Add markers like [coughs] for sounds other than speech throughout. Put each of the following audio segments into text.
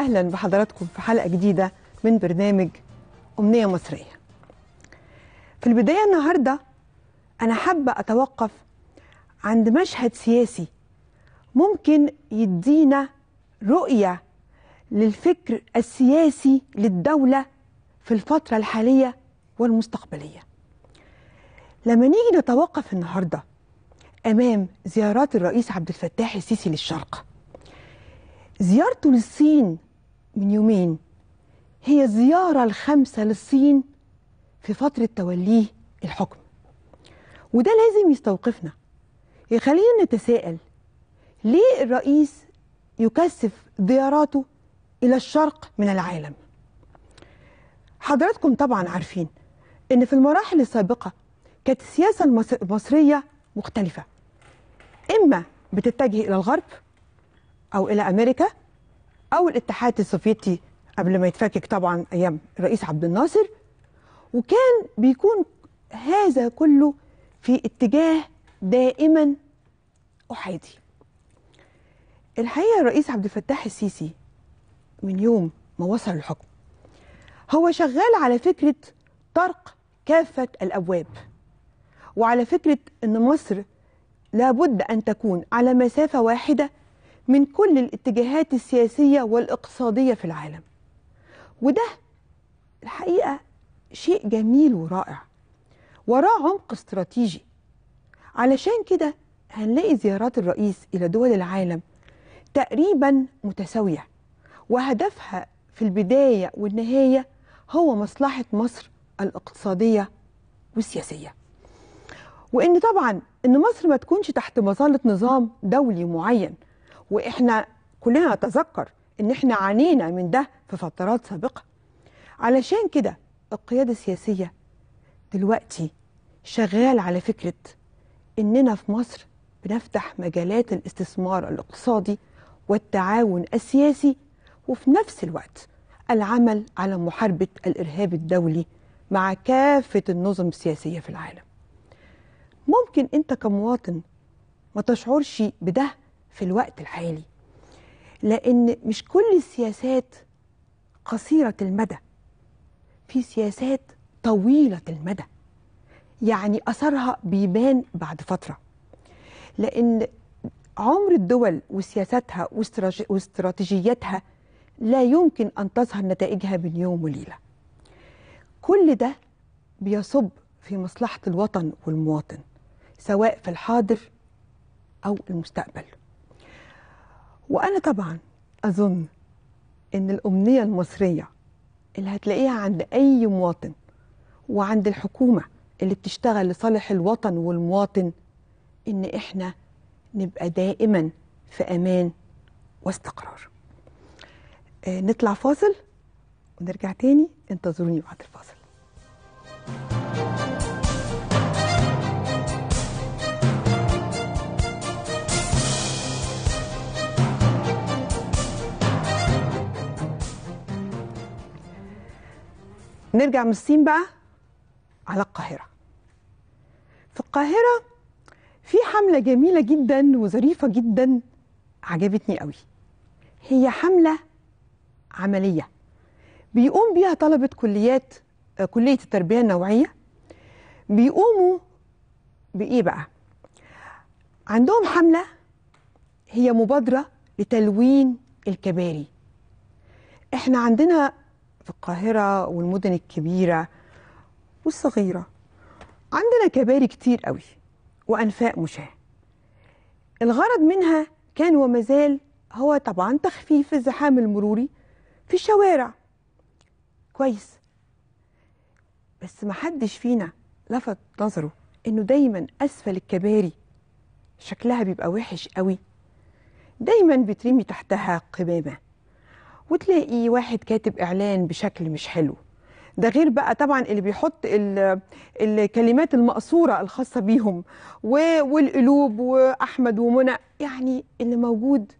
أهلا بحضراتكم في حلقة جديدة من برنامج أمنية مصرية في البداية النهاردة أنا حابة أتوقف عند مشهد سياسي ممكن يدينا رؤية للفكر السياسي للدولة في الفترة الحالية والمستقبلية لما نيجي نتوقف النهارده امام زيارات الرئيس عبد الفتاح السيسي للشرق زيارته للصين من يومين هي الزيارة الخامسة للصين في فترة توليه الحكم وده لازم يستوقفنا يخلينا نتساءل ليه الرئيس يكثف زياراته إلى الشرق من العالم حضراتكم طبعا عارفين ان في المراحل السابقه كانت السياسه المصريه مختلفه اما بتتجه الى الغرب او الى امريكا او الاتحاد السوفيتي قبل ما يتفكك طبعا ايام الرئيس عبد الناصر وكان بيكون هذا كله في اتجاه دائما احادي الحقيقه الرئيس عبد الفتاح السيسي من يوم ما وصل الحكم هو شغال على فكره طرق كافه الابواب وعلى فكره ان مصر لابد ان تكون على مسافه واحده من كل الاتجاهات السياسية والاقتصادية في العالم وده الحقيقة شيء جميل ورائع وراه عمق استراتيجي علشان كده هنلاقي زيارات الرئيس إلى دول العالم تقريبا متساوية وهدفها في البداية والنهاية هو مصلحة مصر الاقتصادية والسياسية وإن طبعا إن مصر ما تكونش تحت مظلة نظام دولي معين واحنا كلنا نتذكر ان احنا عانينا من ده في فترات سابقه علشان كده القياده السياسيه دلوقتي شغال على فكره اننا في مصر بنفتح مجالات الاستثمار الاقتصادي والتعاون السياسي وفي نفس الوقت العمل على محاربه الارهاب الدولي مع كافه النظم السياسيه في العالم ممكن انت كمواطن ما تشعرش بده في الوقت الحالي لأن مش كل السياسات قصيرة المدى في سياسات طويلة المدى يعني أثرها بيبان بعد فترة لأن عمر الدول وسياساتها واستراتيجياتها لا يمكن أن تظهر نتائجها بين يوم وليلة كل ده بيصب في مصلحة الوطن والمواطن سواء في الحاضر أو المستقبل وأنا طبعا أظن إن الأمنية المصرية اللي هتلاقيها عند أي مواطن وعند الحكومة اللي بتشتغل لصالح الوطن والمواطن إن إحنا نبقى دائما في أمان واستقرار آه نطلع فاصل ونرجع تاني انتظروني بعد الفاصل نرجع من الصين بقى على القاهرة في القاهرة في حملة جميلة جدا وظريفة جدا عجبتني قوي هي حملة عملية بيقوم بيها طلبة كليات كلية التربية النوعية بيقوموا بإيه بقى؟ عندهم حملة هي مبادرة لتلوين الكباري احنا عندنا في القاهرة والمدن الكبيرة والصغيرة عندنا كباري كتير قوي وأنفاء مشاة الغرض منها كان ومازال هو طبعا تخفيف الزحام المروري في الشوارع كويس بس محدش فينا لفت نظره انه دايما اسفل الكباري شكلها بيبقى وحش قوي دايما بترمي تحتها قمامه وتلاقي واحد كاتب اعلان بشكل مش حلو ده غير بقى طبعا اللي بيحط الكلمات المقصوره الخاصه بيهم والقلوب واحمد ومنى يعني اللي موجود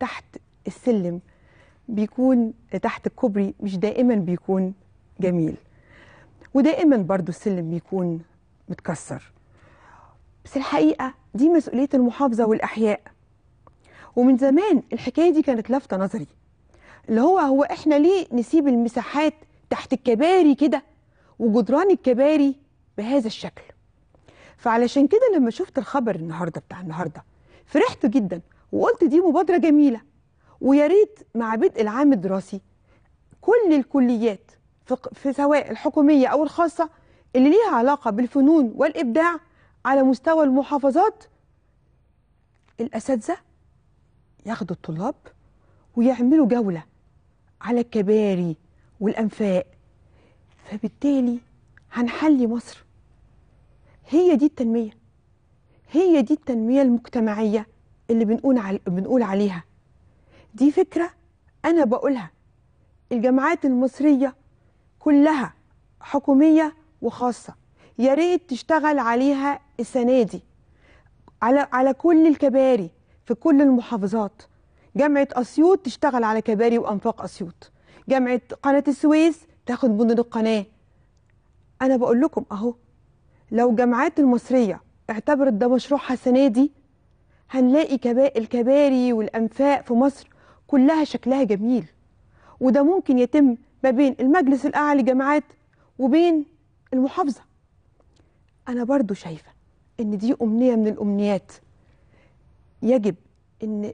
تحت السلم بيكون تحت الكوبري مش دائما بيكون جميل ودائما برضو السلم بيكون متكسر بس الحقيقه دي مسؤوليه المحافظه والاحياء ومن زمان الحكايه دي كانت لافته نظري اللي هو هو احنا ليه نسيب المساحات تحت الكباري كده وجدران الكباري بهذا الشكل فعلشان كده لما شفت الخبر النهارده بتاع النهارده فرحت جدا وقلت دي مبادره جميله ويا ريت مع بدء العام الدراسي كل الكليات في سواء الحكوميه او الخاصه اللي ليها علاقه بالفنون والابداع على مستوى المحافظات الاساتذه ياخدوا الطلاب ويعملوا جوله على الكباري والأنفاق فبالتالي هنحلي مصر هي دي التنمية هي دي التنمية المجتمعية اللي بنقول, عل... بنقول عليها دي فكرة أنا بقولها الجامعات المصرية كلها حكومية وخاصة يا ريت تشتغل عليها السنة دي على على كل الكباري في كل المحافظات جامعة أسيوط تشتغل على كباري وأنفاق أسيوط جامعة قناة السويس تاخد مدن القناة أنا بقول لكم أهو لو جامعات المصرية اعتبرت ده مشروعها السنة دي هنلاقي كبا... الكباري والأنفاق في مصر كلها شكلها جميل وده ممكن يتم ما بين المجلس الأعلى للجامعات وبين المحافظة أنا برضو شايفة إن دي أمنية من الأمنيات يجب إن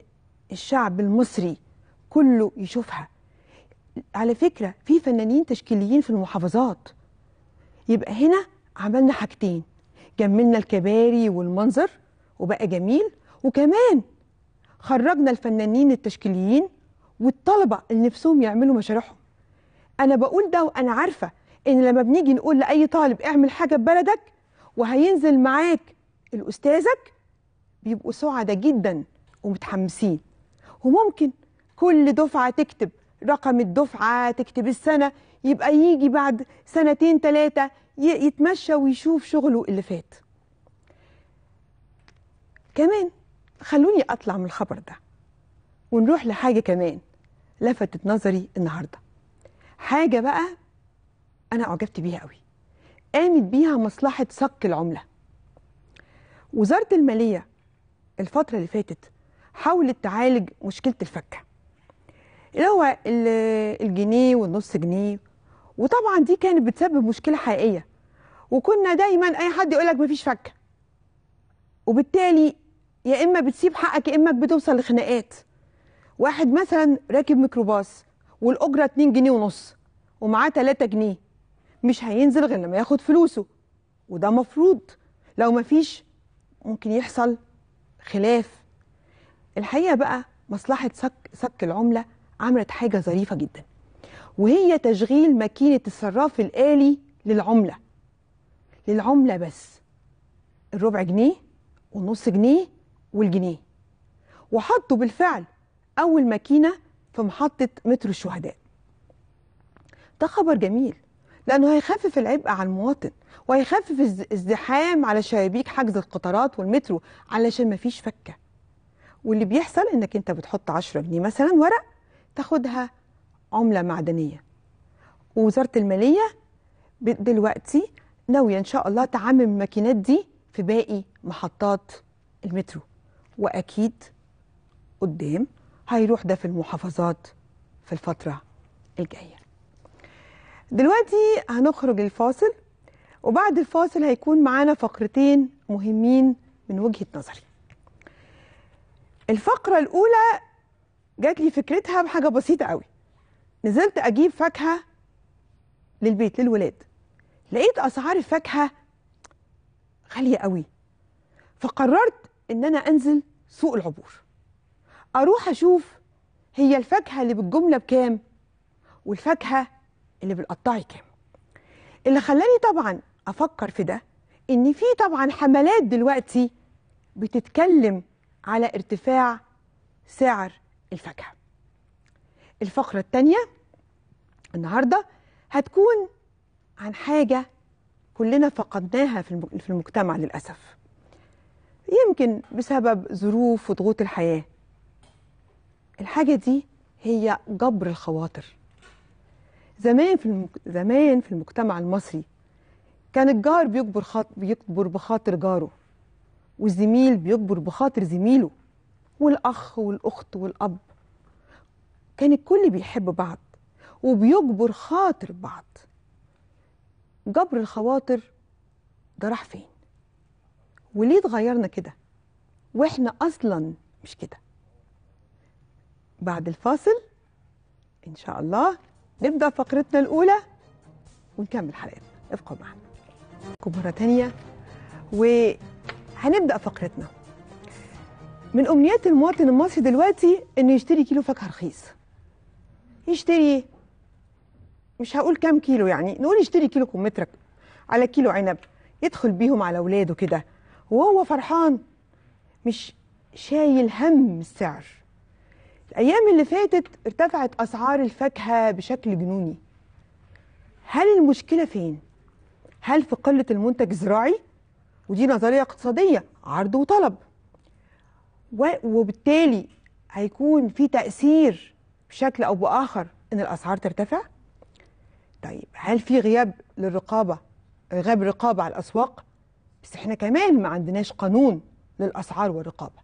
الشعب المصري كله يشوفها على فكرة في فنانين تشكيليين في المحافظات يبقى هنا عملنا حاجتين جملنا الكباري والمنظر وبقى جميل وكمان خرجنا الفنانين التشكيليين والطلبة اللي نفسهم يعملوا مشاريعهم أنا بقول ده وأنا عارفة إن لما بنيجي نقول لأي طالب اعمل حاجة ببلدك وهينزل معاك الأستاذك بيبقوا سعداء جدا ومتحمسين وممكن كل دفعة تكتب رقم الدفعة تكتب السنة يبقى يجي بعد سنتين ثلاثة يتمشى ويشوف شغله اللي فات كمان خلوني أطلع من الخبر ده ونروح لحاجة كمان لفتت نظري النهاردة حاجة بقى أنا أعجبت بيها قوي قامت بيها مصلحة صك العملة وزارة المالية الفترة اللي فاتت حاولت تعالج مشكله الفكه اللي هو الجنيه والنص جنيه وطبعا دي كانت بتسبب مشكله حقيقيه وكنا دايما اي حد يقول لك مفيش فكه وبالتالي يا اما بتسيب حقك يا اما بتوصل لخناقات واحد مثلا راكب ميكروباص والاجره 2 جنيه ونص ومعاه 3 جنيه مش هينزل غير لما ياخد فلوسه وده مفروض لو مفيش ممكن يحصل خلاف الحقيقه بقى مصلحه صك صك العمله عملت حاجه ظريفه جدا وهي تشغيل ماكينه الصراف الالي للعمله للعمله بس الربع جنيه والنص جنيه والجنيه وحطوا بالفعل اول ماكينه في محطه مترو الشهداء ده خبر جميل لانه هيخفف العبء على المواطن وهيخفف الزحام على شبابيك حجز القطارات والمترو علشان مفيش فكه واللي بيحصل انك انت بتحط 10 جنيه مثلا ورق تاخدها عمله معدنيه ووزاره الماليه دلوقتي ناويه ان شاء الله تعمم الماكينات دي في باقي محطات المترو واكيد قدام هيروح ده في المحافظات في الفتره الجايه دلوقتي هنخرج الفاصل وبعد الفاصل هيكون معانا فقرتين مهمين من وجهه نظري الفقرة الأولى جات لي فكرتها بحاجة بسيطة قوي نزلت أجيب فاكهة للبيت للولاد لقيت أسعار الفاكهة غالية قوي فقررت إن أنا أنزل سوق العبور أروح أشوف هي الفاكهة اللي بالجملة بكام والفاكهة اللي بالقطاعي كام اللي خلاني طبعا أفكر في ده إن في طبعا حملات دلوقتي بتتكلم على ارتفاع سعر الفاكهة الفقرة الثانية النهاردة هتكون عن حاجة كلنا فقدناها في المجتمع للأسف يمكن بسبب ظروف وضغوط الحياة الحاجة دي هي جبر الخواطر زمان في زمان في المجتمع المصري كان الجار بيكبر خاط... بخاطر جاره والزميل بيكبر بخاطر زميله والأخ والأخت والأب كان الكل بيحب بعض وبيجبر خاطر بعض جبر الخواطر ده راح فين وليه اتغيرنا كده واحنا اصلا مش كده بعد الفاصل ان شاء الله نبدا فقرتنا الاولى ونكمل حلقتنا ابقوا معنا مرة تانية و هنبدأ فقرتنا من أمنيات المواطن المصري دلوقتي إنه يشتري كيلو فاكهة رخيص يشتري مش هقول كام كيلو يعني نقول يشتري كيلو كمترك على كيلو عنب يدخل بيهم على أولاده كده وهو فرحان مش شايل هم السعر الأيام اللي فاتت ارتفعت أسعار الفاكهة بشكل جنوني هل المشكلة فين؟ هل في قلة المنتج الزراعي؟ ودي نظريه اقتصاديه عرض وطلب وبالتالي هيكون في تاثير بشكل او باخر ان الاسعار ترتفع طيب هل في غياب للرقابه غياب الرقابه على الاسواق بس احنا كمان ما عندناش قانون للاسعار والرقابه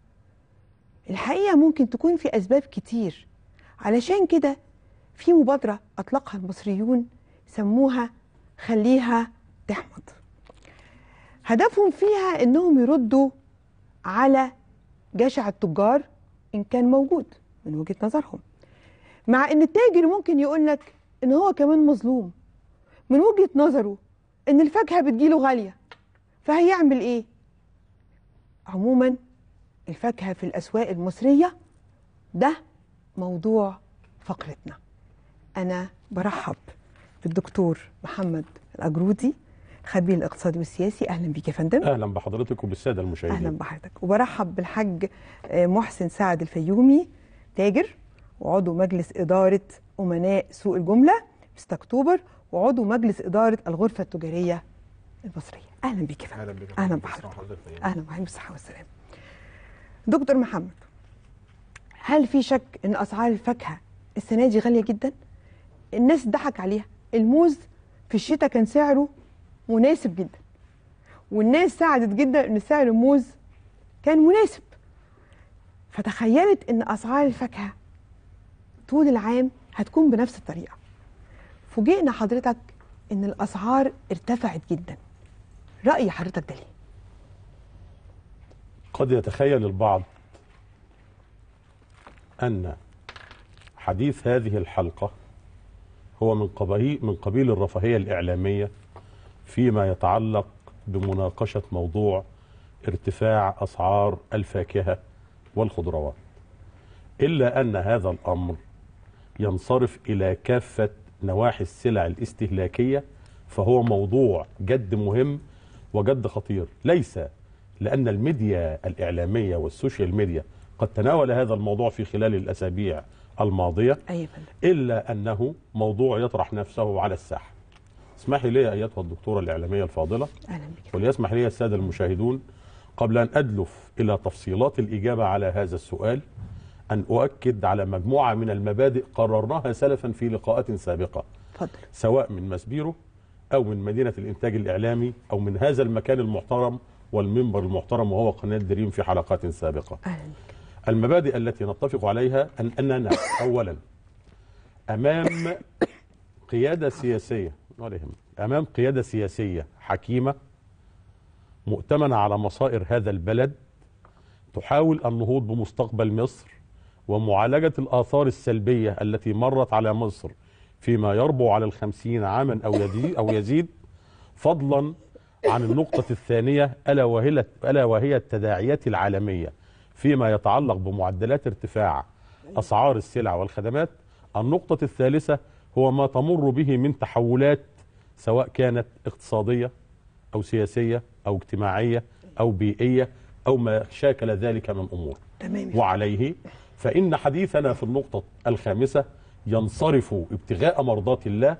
الحقيقه ممكن تكون في اسباب كتير علشان كده في مبادره اطلقها المصريون سموها خليها تحمض هدفهم فيها انهم يردوا على جشع التجار ان كان موجود من وجهه نظرهم مع ان التاجر ممكن يقول لك ان هو كمان مظلوم من وجهه نظره ان الفاكهه بتجيله غاليه فهيعمل ايه عموما الفاكهه في الاسواق المصريه ده موضوع فقرتنا انا برحب بالدكتور محمد الاجرودي خبير الاقتصادي والسياسي اهلا بيك يا فندم اهلا بحضرتك وبالساده المشاهدين اهلا بحضرتك وبرحب بالحاج آه، محسن سعد الفيومي تاجر وعضو مجلس اداره امناء سوق الجمله 6 اكتوبر وعضو مجلس اداره الغرفه التجاريه المصريه اهلا بيك يا فندم اهلا بيك اهلا بحضرتك اهلا والسلام دكتور محمد هل في شك ان اسعار الفاكهه السنه دي غاليه جدا الناس ضحك عليها الموز في الشتاء كان سعره مناسب جدا والناس ساعدت جدا ان سعر الموز كان مناسب فتخيلت ان اسعار الفاكهه طول العام هتكون بنفس الطريقه فوجئنا حضرتك ان الاسعار ارتفعت جدا راي حضرتك ده ليه قد يتخيل البعض ان حديث هذه الحلقه هو من قبيل من قبيل الرفاهيه الاعلاميه فيما يتعلق بمناقشة موضوع ارتفاع أسعار الفاكهة والخضروات إلا أن هذا الأمر ينصرف إلى كافة نواحي السلع الاستهلاكية فهو موضوع جد مهم وجد خطير ليس لأن الميديا الإعلامية والسوشيال ميديا قد تناول هذا الموضوع في خلال الأسابيع الماضية أيضا. إلا أنه موضوع يطرح نفسه على الساحة اسمحي لي ايتها الدكتوره الاعلاميه الفاضله وليسمح لي الساده المشاهدون قبل ان ادلف الى تفصيلات الاجابه على هذا السؤال ان اؤكد على مجموعه من المبادئ قررناها سلفا في لقاءات سابقه فضل. سواء من مسبيرو او من مدينه الانتاج الاعلامي او من هذا المكان المحترم والمنبر المحترم وهو قناه دريم في حلقات سابقه أهلك. المبادئ التي نتفق عليها ان اننا اولا امام قياده سياسيه ولا امام قياده سياسيه حكيمه مؤتمنه على مصائر هذا البلد تحاول النهوض بمستقبل مصر ومعالجه الاثار السلبيه التي مرت على مصر فيما يربو على الخمسين عاما او يزيد او يزيد فضلا عن النقطة الثانية ألا وهي ألا وهي التداعيات العالمية فيما يتعلق بمعدلات ارتفاع أسعار السلع والخدمات النقطة الثالثة هو ما تمر به من تحولات سواء كانت اقتصادية أو سياسية أو اجتماعية أو بيئية أو ما شاكل ذلك من أمور تمام. وعليه فإن حديثنا في النقطة الخامسة ينصرف ابتغاء مرضات الله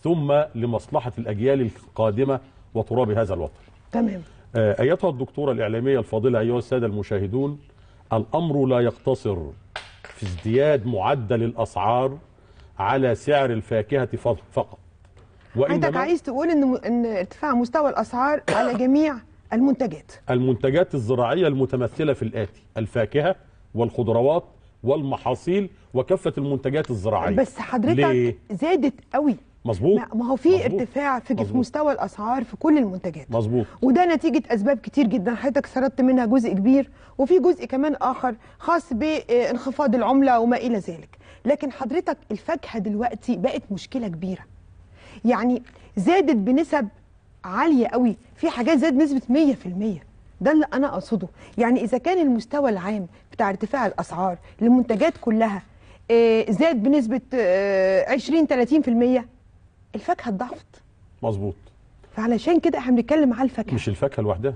ثم لمصلحة الأجيال القادمة وتراب هذا الوطن تمام آه، أيتها الدكتورة الإعلامية الفاضلة أيها السادة المشاهدون الأمر لا يقتصر في ازدياد معدل الأسعار على سعر الفاكهة فقط حضرتك عايز تقول ان ان ارتفاع مستوى الاسعار على جميع المنتجات المنتجات الزراعيه المتمثله في الاتي الفاكهه والخضروات والمحاصيل وكافه المنتجات الزراعيه بس حضرتك ليه؟ زادت قوي مظبوط ما هو في ارتفاع في مزبوط. مستوى الاسعار في كل المنتجات مظبوط وده نتيجه اسباب كتير جدا حضرتك سردت منها جزء كبير وفي جزء كمان اخر خاص بانخفاض العمله وما الى ذلك لكن حضرتك الفاكهه دلوقتي بقت مشكله كبيره يعني زادت بنسب عالية قوي في حاجات زادت نسبة 100% ده اللي أنا أقصده يعني إذا كان المستوى العام بتاع ارتفاع الأسعار للمنتجات كلها آه، زاد بنسبة 20-30% آه، الفاكهة ضعفت مظبوط فعلشان كده احنا بنتكلم على الفاكهة مش الفاكهة لوحدها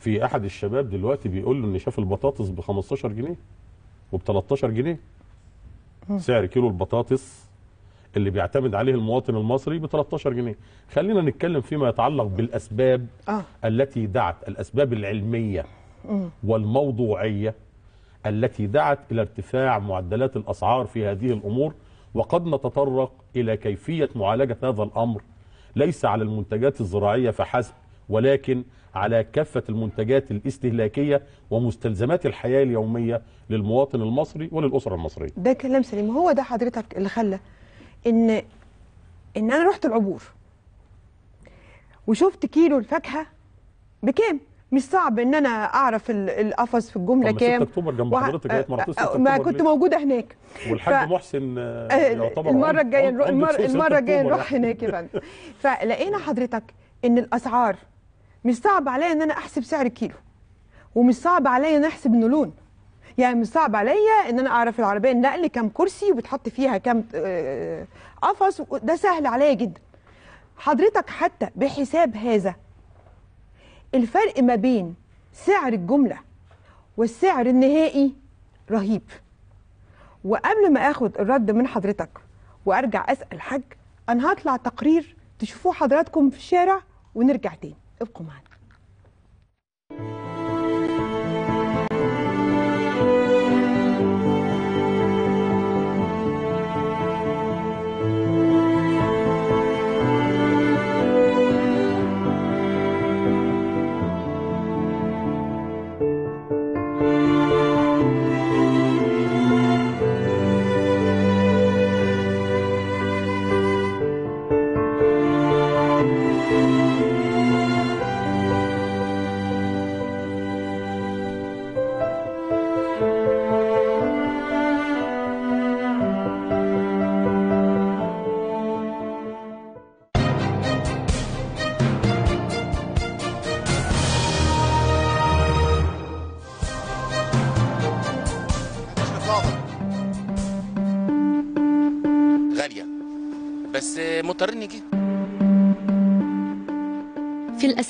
في أحد الشباب دلوقتي بيقول له إن شاف البطاطس ب 15 جنيه وب 13 جنيه سعر كيلو البطاطس اللي بيعتمد عليه المواطن المصري ب 13 جنيه خلينا نتكلم فيما يتعلق بالاسباب آه. التي دعت الاسباب العلميه والموضوعيه التي دعت الى ارتفاع معدلات الاسعار في هذه الامور وقد نتطرق الى كيفيه معالجه هذا الامر ليس على المنتجات الزراعيه فحسب ولكن على كافة المنتجات الاستهلاكية ومستلزمات الحياة اليومية للمواطن المصري وللأسرة المصرية ده كلام سليم هو ده حضرتك اللي خلى ان ان انا رحت العبور وشفت كيلو الفاكهه بكام مش صعب ان انا اعرف القفص في الجمله كام 6 اكتوبر جنب حضرتك جايه مرات آه، آه، ما كنت موجوده هناك والحاج ف... محسن آه، يعتبر المره الجايه المره الجايه نروح هناك يا فندم فلقينا حضرتك ان الاسعار مش صعب عليا ان انا احسب سعر الكيلو ومش صعب عليا ان احسب نولون يعني صعب عليا ان انا اعرف العربيه النقل كم كرسي وبتحط فيها كم آه، قفص ده سهل عليا جدا حضرتك حتى بحساب هذا الفرق ما بين سعر الجمله والسعر النهائي رهيب وقبل ما اخد الرد من حضرتك وارجع اسال حاج انا هطلع تقرير تشوفوه حضراتكم في الشارع ونرجع تاني ابقوا معانا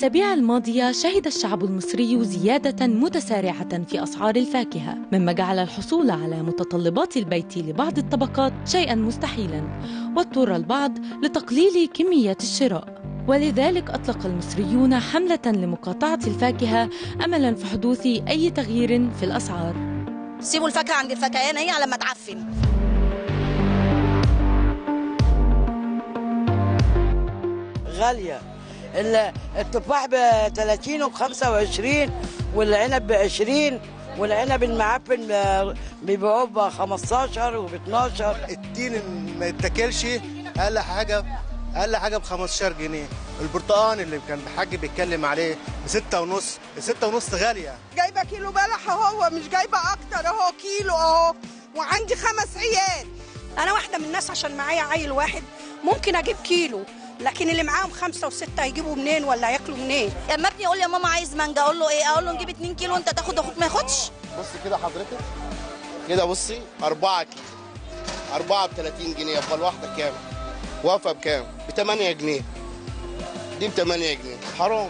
الأسابيع الماضية شهد الشعب المصري زيادة متسارعة في أسعار الفاكهة مما جعل الحصول على متطلبات البيت لبعض الطبقات شيئا مستحيلا واضطر البعض لتقليل كميات الشراء ولذلك أطلق المصريون حملة لمقاطعة الفاكهة أملا في حدوث أي تغيير في الأسعار سيبوا الفاكهة عند الفكيان هي على ما تعفن غالية التفاح ب 30 وب 25 والعنب ب 20 والعنب المعفن بيبيعوه ب 15 وب 12 التين ما يتاكلش اقل حاجه اقل حاجه ب 15 جنيه البرتقان اللي كان الحاج بيتكلم عليه ب 6 ونص 6 ونص غاليه جايبه كيلو بلح اهو مش جايبه اكتر اهو كيلو اهو وعندي خمس عيال انا واحده من الناس عشان معايا عيل واحد ممكن اجيب كيلو لكن اللي معاهم خمسه وسته هيجيبوا منين ولا هياكلوا منين؟ لما ابني يقول لي يا ماما عايز مانجا اقول له ايه؟ اقول له نجيب 2 كيلو انت تاخد اخوك ما ياخدش؟ بصي كده حضرتك كده بصي 4 كيلو 4 ب 30 جنيه يبقى الواحده كام؟ واقفه بكام؟ ب 8 جنيه دي ب 8 جنيه حرام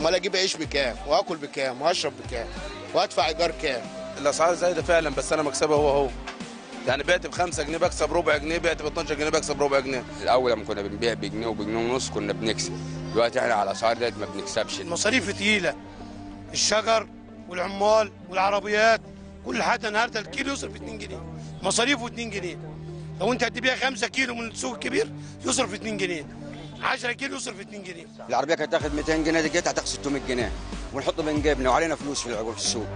امال اجيب عيش بكام؟ واكل بكام؟ واشرب بكام؟ وادفع ايجار كام؟ الاسعار زايده فعلا بس انا مكسبها هو هو يعني بعت ب 5 جنيه بكسب ربع جنيه بعت ب 12 جنيه بكسب ربع جنيه الاول لما كنا بنبيع بجنيه وبجنيه ونص كنا بنكسب دلوقتي احنا يعني على الاسعار ديت ما بنكسبش المصاريف تقيله الشجر والعمال والعربيات كل حاجه النهارده الكيلو يصرف 2 جنيه مصاريفه 2 جنيه لو انت هتبيع 5 كيلو من السوق الكبير يصرف 2 جنيه 10 كيلو يصرف 2 جنيه العربيه كانت تاخد 200 جنيه دي جت هتاخد 600 جنيه ونحط بين جيبنا وعلينا فلوس في السوق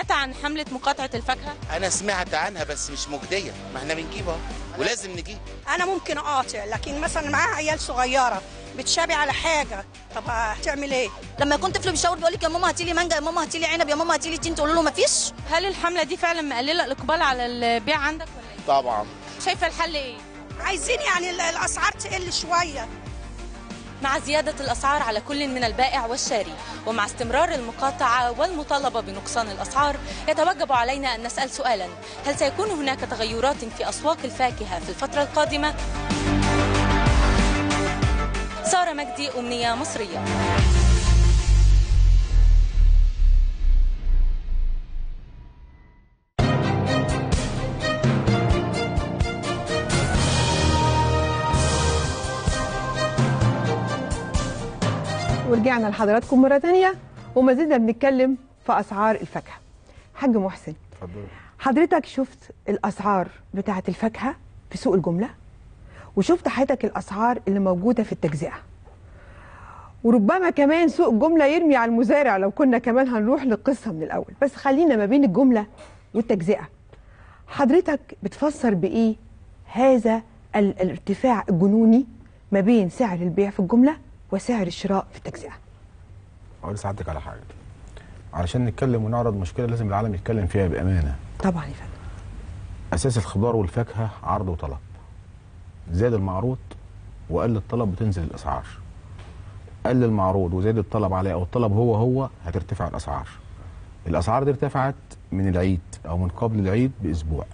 سمعت عن حملة مقاطعة الفاكهة؟ أنا سمعت عنها بس مش مجدية، ما احنا بنجيبها ولازم نجيب. أنا ممكن أقاطع لكن مثلا معاها عيال صغيرة بتشابي على حاجة، طب هتعمل إيه؟ لما يكون طفل بيشاور بيقول لك يا ماما هاتي لي مانجا، يا ماما هاتي لي عنب، يا ماما هاتي لي تين، تقول له ما فيش؟ هل الحملة دي فعلا مقللة الإقبال على البيع عندك ولا إيه؟ طبعا. شايفة الحل إيه؟ عايزين يعني الأسعار تقل شوية. مع زيادة الأسعار على كل من البائع والشاري ومع استمرار المقاطعة والمطالبة بنقصان الأسعار يتوجب علينا أن نسأل سؤالا هل سيكون هناك تغيرات في أسواق الفاكهة في الفترة القادمة؟ سارة مجدي أمنية مصرية ورجعنا لحضراتكم مره ثانيه وما زلنا بنتكلم في اسعار الفاكهه حاج محسن اتفضل حضرتك شفت الاسعار بتاعه الفاكهه في سوق الجمله وشفت حضرتك الاسعار اللي موجوده في التجزئه وربما كمان سوق الجمله يرمي على المزارع لو كنا كمان هنروح للقصه من الاول بس خلينا ما بين الجمله والتجزئه حضرتك بتفسر بايه هذا الارتفاع الجنوني ما بين سعر البيع في الجمله وسعر الشراء في التجزئه. عايز اساعدك على حاجه علشان نتكلم ونعرض مشكله لازم العالم يتكلم فيها بامانه. طبعا يا فندم. اساس الخضار والفاكهه عرض وطلب. زاد المعروض وقل الطلب بتنزل الاسعار. قل المعروض وزاد الطلب عليه او الطلب هو هو هترتفع الاسعار. الاسعار دي ارتفعت من العيد او من قبل العيد باسبوع.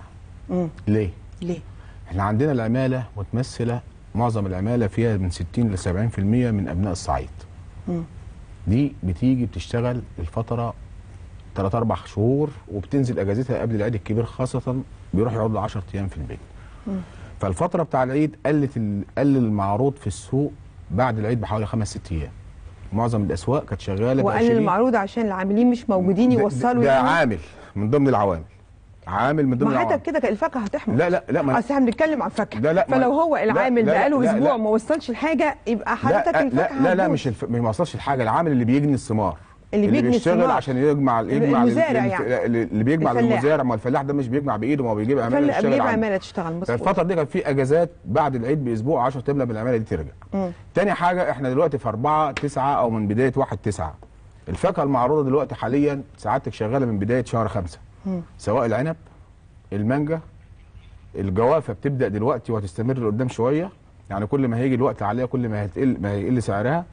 مم. ليه؟ ليه؟ احنا عندنا العماله متمثله معظم العماله فيها من 60 ل 70% من ابناء الصعيد م. دي بتيجي بتشتغل الفتره 3 4 شهور وبتنزل اجازتها قبل العيد الكبير خاصه بيروح يقعد 10 ايام في البيت م. فالفتره بتاع العيد قلت قل المعروض في السوق بعد العيد بحوالي خمس ست ايام معظم الاسواق كانت شغاله وقال المعروض عشان العاملين مش موجودين يوصلوا ده, ده عامل من ضمن العوامل عامل من ضمن ما حضرتك كده الفاكهه هتحمل لا لا لا ما اصل احنا بنتكلم عن فاكهه لا لا فلو هو العامل بقاله اسبوع ما وصلش لحاجه يبقى حضرتك الفاكهه لا لا, لا مش الف... ما وصلش لحاجه العامل اللي بيجني الثمار اللي, اللي بيشتغل عشان يجمع يجمع المزارع يعني. اللي بيجمع للمزارع ما الفلاح ده مش بيجمع بايده ما هو بيجيب عماله تشتغل بيجيب عماله تشتغل مظبوط الفتره دي كان في اجازات بعد العيد باسبوع 10 تملى من العماله دي ترجع تاني حاجه احنا دلوقتي في 4 9 او من بدايه 1 9 الفاكهه المعروضه دلوقتي حاليا سعادتك شغاله من بدايه شهر 5 سواء العنب المانجا الجوافه بتبدا دلوقتي وهتستمر لقدام شويه يعني كل ما هيجي الوقت عليها كل ما هتقل ما هيقل سعرها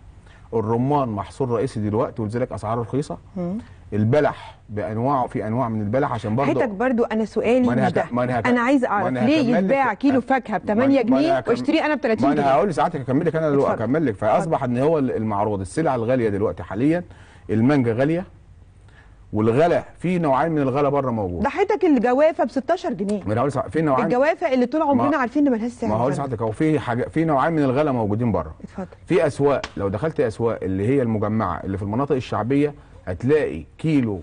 الرمان محصول رئيسي دلوقتي ولذلك اسعاره رخيصه البلح بانواعه في انواع من البلح عشان برضه حياتك برضه انا سؤالي مش ده انا عايز اعرف ليه يتباع كيلو فاكهه ب 8 جنيه واشتريه انا ب 30 جنيه ما انا هقول لساعتك اكمل لك انا دلوقتي اكمل لك فاصبح ان هو المعروض السلع الغاليه دلوقتي حاليا المانجا غاليه والغلا في نوعين من الغلا بره موجود ده حياتك الجوافه ب 16 جنيه ما انا في نوعين الجوافه اللي طول عمرنا عارفين ان مالهاش سعر ما هو ساعتك هو في حاجه في نوعين من الغلا موجودين بره اتفضل في اسواق لو دخلت اسواق اللي هي المجمعه اللي في المناطق الشعبيه هتلاقي كيلو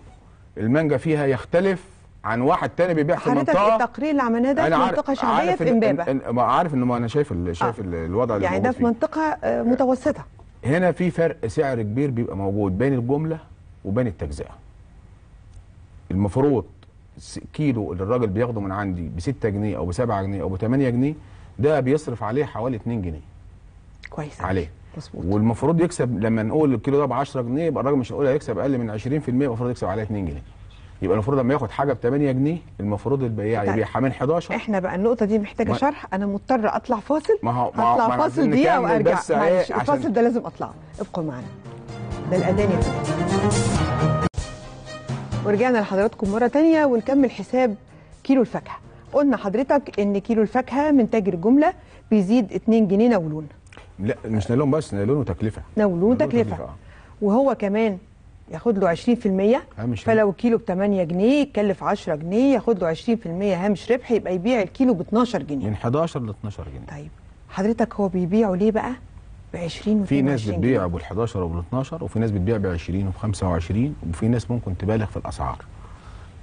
المانجا فيها يختلف عن واحد تاني بيبيع في المنطقه التقرير اللي عملناه ده في منطقه شعبيه في امبابه عارف ان انا شايف شايف آه. الوضع اللي يعني ده في منطقه آه، متوسطه هنا في فرق سعر كبير بيبقى موجود بين الجمله وبين التجزئه المفروض كيلو اللي الراجل بياخده من عندي ب 6 جنيه او ب 7 جنيه او ب 8 جنيه ده بيصرف عليه حوالي 2 جنيه كويس عليه مظبوط والمفروض يكسب لما نقول الكيلو ده ب 10 جنيه يبقى الراجل مش هنقول هيكسب اقل من 20% المفروض يكسب عليه 2 جنيه يبقى المفروض لما ياخد حاجه ب 8 جنيه المفروض البياع يبيعها من 11 احنا بقى النقطه دي محتاجه شرح انا مضطره اطلع فاصل ما هو ما اطلع ما فاصل دي او ارجع إيه، الفاصل ده لازم اطلعه ابقوا معانا ده الاذان ورجعنا لحضراتكم مرة تانية ونكمل حساب كيلو الفاكهة قلنا حضرتك ان كيلو الفاكهة من تاجر جملة بيزيد 2 جنيه نولون لا مش نولون بس نولون وتكلفة نولون وتكلفة آه. وهو كمان ياخد له 20% هامش آه، فلو كيلو ب 8 جنيه يتكلف 10 جنيه ياخد له 20% هامش ربح يبقى يبيع الكيلو ب 12 جنيه من 11 ل 12 جنيه طيب حضرتك هو بيبيعه ليه بقى؟ ب 20 في ناس بتبيع بال 11 وبال 12 وفي ناس بتبيع ب 20 وب 25 وفي ناس ممكن تبالغ في الاسعار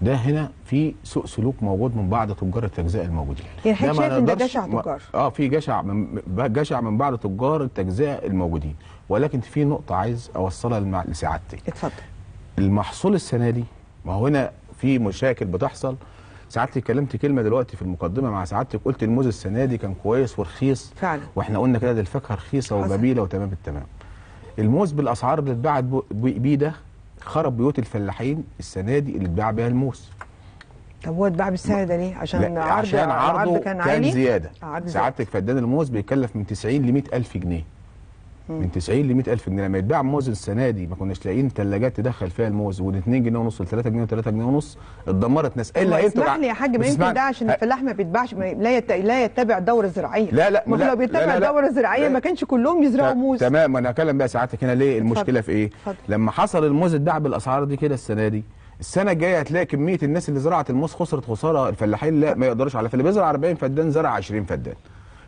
ده هنا في سوء سلوك موجود من بعض تجار التجزئه الموجودين يعني شايف ما ده جشع تجار اه في جشع من جشع من بعض تجار التجزئه الموجودين ولكن في نقطه عايز اوصلها لسعادتك اتفضل المحصول السنه دي ما هو هنا في مشاكل بتحصل سعادتك كلمت كلمه دلوقتي في المقدمه مع سعادتك قلت الموز السنه دي كان كويس ورخيص فعلا واحنا قلنا كده الفاكهه رخيصه وجميله وتمام التمام الموز بالاسعار اللي اتباعت بيه ده خرب بيوت الفلاحين السنه دي اللي اتباع بيها الموز طب هو اتباع بالسعر ده ليه؟ عشان عرض عشان عرضه, عرضه كان, كان عالي؟ زياده سعادتك فدان الموز بيكلف من 90 ل 100000 جنيه من 90 ل 100000 جنيه لما يتباع موز السنه دي ما كناش لاقيين ثلاجات تدخل فيها الموز وال 2 جنيه ونص ل 3 جنيه و 3 جنيه ونص اتدمرت ناس الا انت اسمح لي يا حاج ما يمكن ده عشان الفلاح ما بيتباعش لا يت... لا يتبع دوره زراعيه لا لا ما لو بيتبع دوره زراعيه ما كانش كلهم يزرعوا موز تمام انا هكلم بقى ساعتك هنا ليه المشكله في ايه؟ لما حصل الموز اتباع بالاسعار دي كده السنه دي السنه الجايه هتلاقي كميه الناس اللي زرعت الموز خسرت خساره الفلاحين لا ما يقدروش على فاللي بيزرع 40 فدان زرع 20 فدان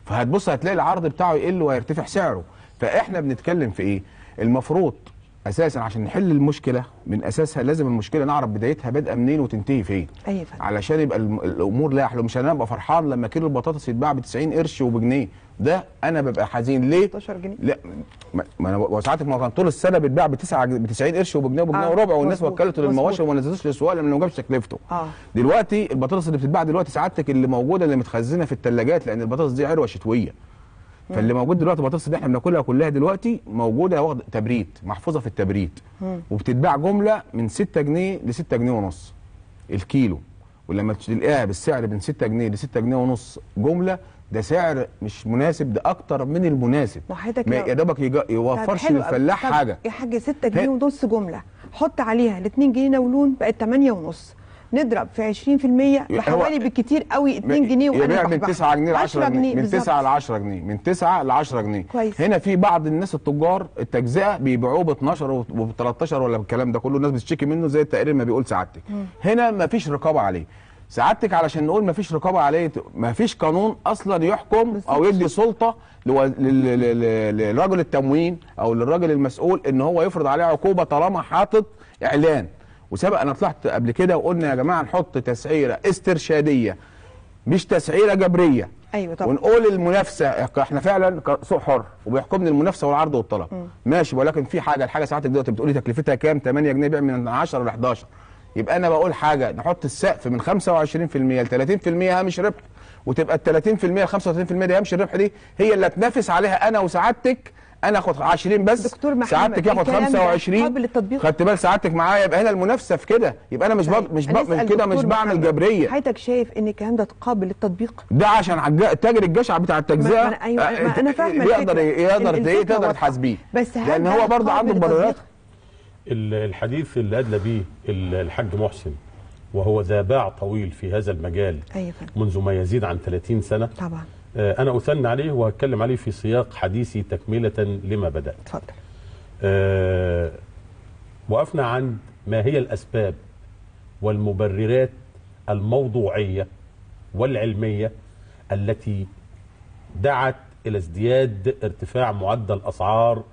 فهتبص هتلاقي العرض بتاعه يقل وهيرتفع سعره فاحنا بنتكلم في ايه المفروض اساسا عشان نحل المشكله من اساسها لازم المشكله نعرف بدايتها بادئه منين وتنتهي فين أيوة. علشان يبقى الامور لا يحلو مش انا ابقى فرحان لما كيلو البطاطس يتباع ب 90 قرش وبجنيه ده انا ببقى حزين ليه 16 جنيه لا ما انا وساعات كان طول السنه بيتباع ب 9 ب 90 قرش وبجنيه وبجنيه آه. وربع والناس وكلته للمواشي وما نزلتوش للسواق لان ما جابش تكلفته آه. دلوقتي البطاطس اللي بتتباع دلوقتي سعادتك اللي موجوده اللي متخزنه في الثلاجات لان البطاطس دي عروه شتويه فاللي موجود دلوقتي بطاطس اللي احنا بناكلها كلها دلوقتي موجوده واخد تبريد محفوظه في التبريد وبتتباع جمله من 6 جنيه ل 6 جنيه ونص الكيلو ولما تلاقيها بالسعر من 6 جنيه ل 6 جنيه ونص جمله ده سعر مش مناسب ده اكتر من المناسب ما يا دوبك يوفرش للفلاح حاجه يا حاج 6 جنيه ونص جمله حط عليها ال 2 جنيه نولون بقت 8 ونص نضرب في 20% بحوالي بالكتير قوي 2 جنيه وانا من 9 جنيه ل 10 جنيه من 9 ل 10 جنيه من 9 ل 10 جنيه كويس. هنا في بعض الناس التجار التجزئه بيبيعوه ب 12 وب 13 ولا بالكلام ده كله الناس بتشتكي منه زي التقرير ما بيقول سعادتك هنا ما فيش رقابه عليه سعادتك علشان نقول ما فيش رقابه عليه ما فيش قانون اصلا يحكم او يدي سلطه للرجل التموين او للراجل المسؤول ان هو يفرض عليه عقوبه طالما حاطط اعلان وسبق انا طلعت قبل كده وقلنا يا جماعه نحط تسعيره استرشاديه مش تسعيره جبريه ايوه طبعا ونقول المنافسه احنا فعلا سوق حر وبيحكمنا المنافسه والعرض والطلب م. ماشي ولكن في حاجه الحاجه ساعات دلوقتي بتقولي تكلفتها كام 8 جنيه بيع من 10 ل 11 يبقى انا بقول حاجه نحط السقف من 25% ل 30% هامش ربح وتبقى ال 30% ل 35% دي هامش الربح دي هي اللي اتنافس عليها انا وسعادتك انا اخد 20 بس دكتور محمد سعادتك ياخد 25 قبل التطبيق خدت بال سعادتك معايا يبقى هنا المنافسه في كده يبقى انا مش طيب، مش بعمل كده مش بعمل جبريه حضرتك شايف ان الكلام ده قابل للتطبيق ده عشان تاجر الجشع بتاع التجزئه ما... أيوة... ما انا آه، فاهمه يقدر يقدر ايه تقدر تحاسبيه بس لان هو برضه عنده مبررات الحديث اللي ادلى بيه الحاج محسن وهو ذا باع طويل في هذا المجال أيوة. منذ ما يزيد عن 30 سنة طبعا آه، انا اثنى عليه وهتكلم عليه في سياق حديثي تكمله لما بدات اتفضل آه، وقفنا عند ما هي الاسباب والمبررات الموضوعيه والعلميه التي دعت الى ازدياد ارتفاع معدل اسعار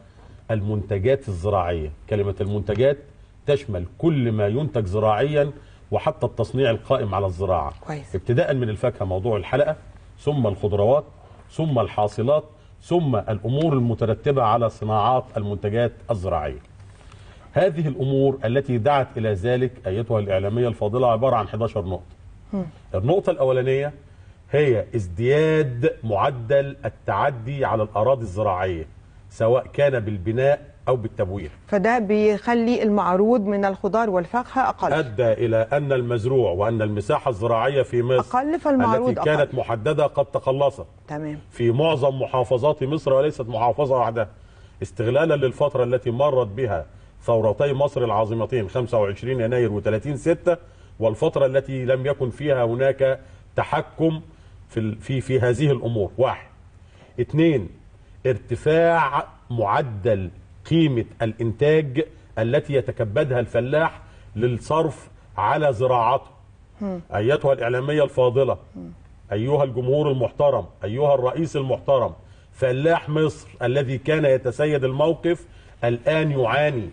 المنتجات الزراعيه كلمه المنتجات تشمل كل ما ينتج زراعيا وحتى التصنيع القائم على الزراعه كويس. ابتداء من الفاكهه موضوع الحلقه ثم الخضروات ثم الحاصلات ثم الأمور المترتبة على صناعات المنتجات الزراعية هذه الأمور التي دعت إلى ذلك أيتها الإعلامية الفاضلة عبارة عن 11 نقطة النقطة الأولانية هي ازدياد معدل التعدي على الأراضي الزراعية سواء كان بالبناء أو بالتبوير فده بيخلي المعروض من الخضار والفاكهة أقل أدى إلى أن المزروع وأن المساحة الزراعية في مصر أقل فالمعروض التي كانت أقل. محددة قد تقلصت تمام في معظم محافظات مصر وليست محافظة وحدها استغلالا للفترة التي مرت بها ثورتي مصر العظيمتين 25 يناير و30 6 والفترة التي لم يكن فيها هناك تحكم في في في هذه الأمور واحد اثنين ارتفاع معدل قيمة الإنتاج التي يتكبدها الفلاح للصرف على زراعته أيتها الإعلامية الفاضلة أيها الجمهور المحترم أيها الرئيس المحترم فلاح مصر الذي كان يتسيد الموقف الآن يعاني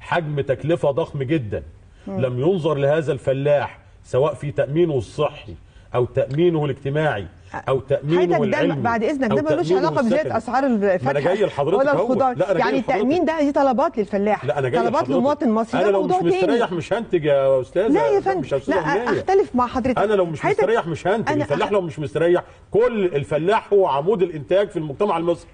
حجم تكلفة ضخم جدا لم ينظر لهذا الفلاح سواء في تأمينه الصحي أو تأمينه الاجتماعي او تامين العلم بعد اذنك ده ملوش علاقه بزياده اسعار الفاكهه ولا الخضار يعني التامين ده دي طلبات للفلاح لا أنا جاي طلبات للمواطن المصري انا لو مش مستريح مش هنتج يا استاذ لا يا فندم مش لا اختلف مع حضرتك انا لو مش مستريح مش هنتج الفلاح لو مش مستريح كل الفلاح هو عمود الانتاج في المجتمع المصري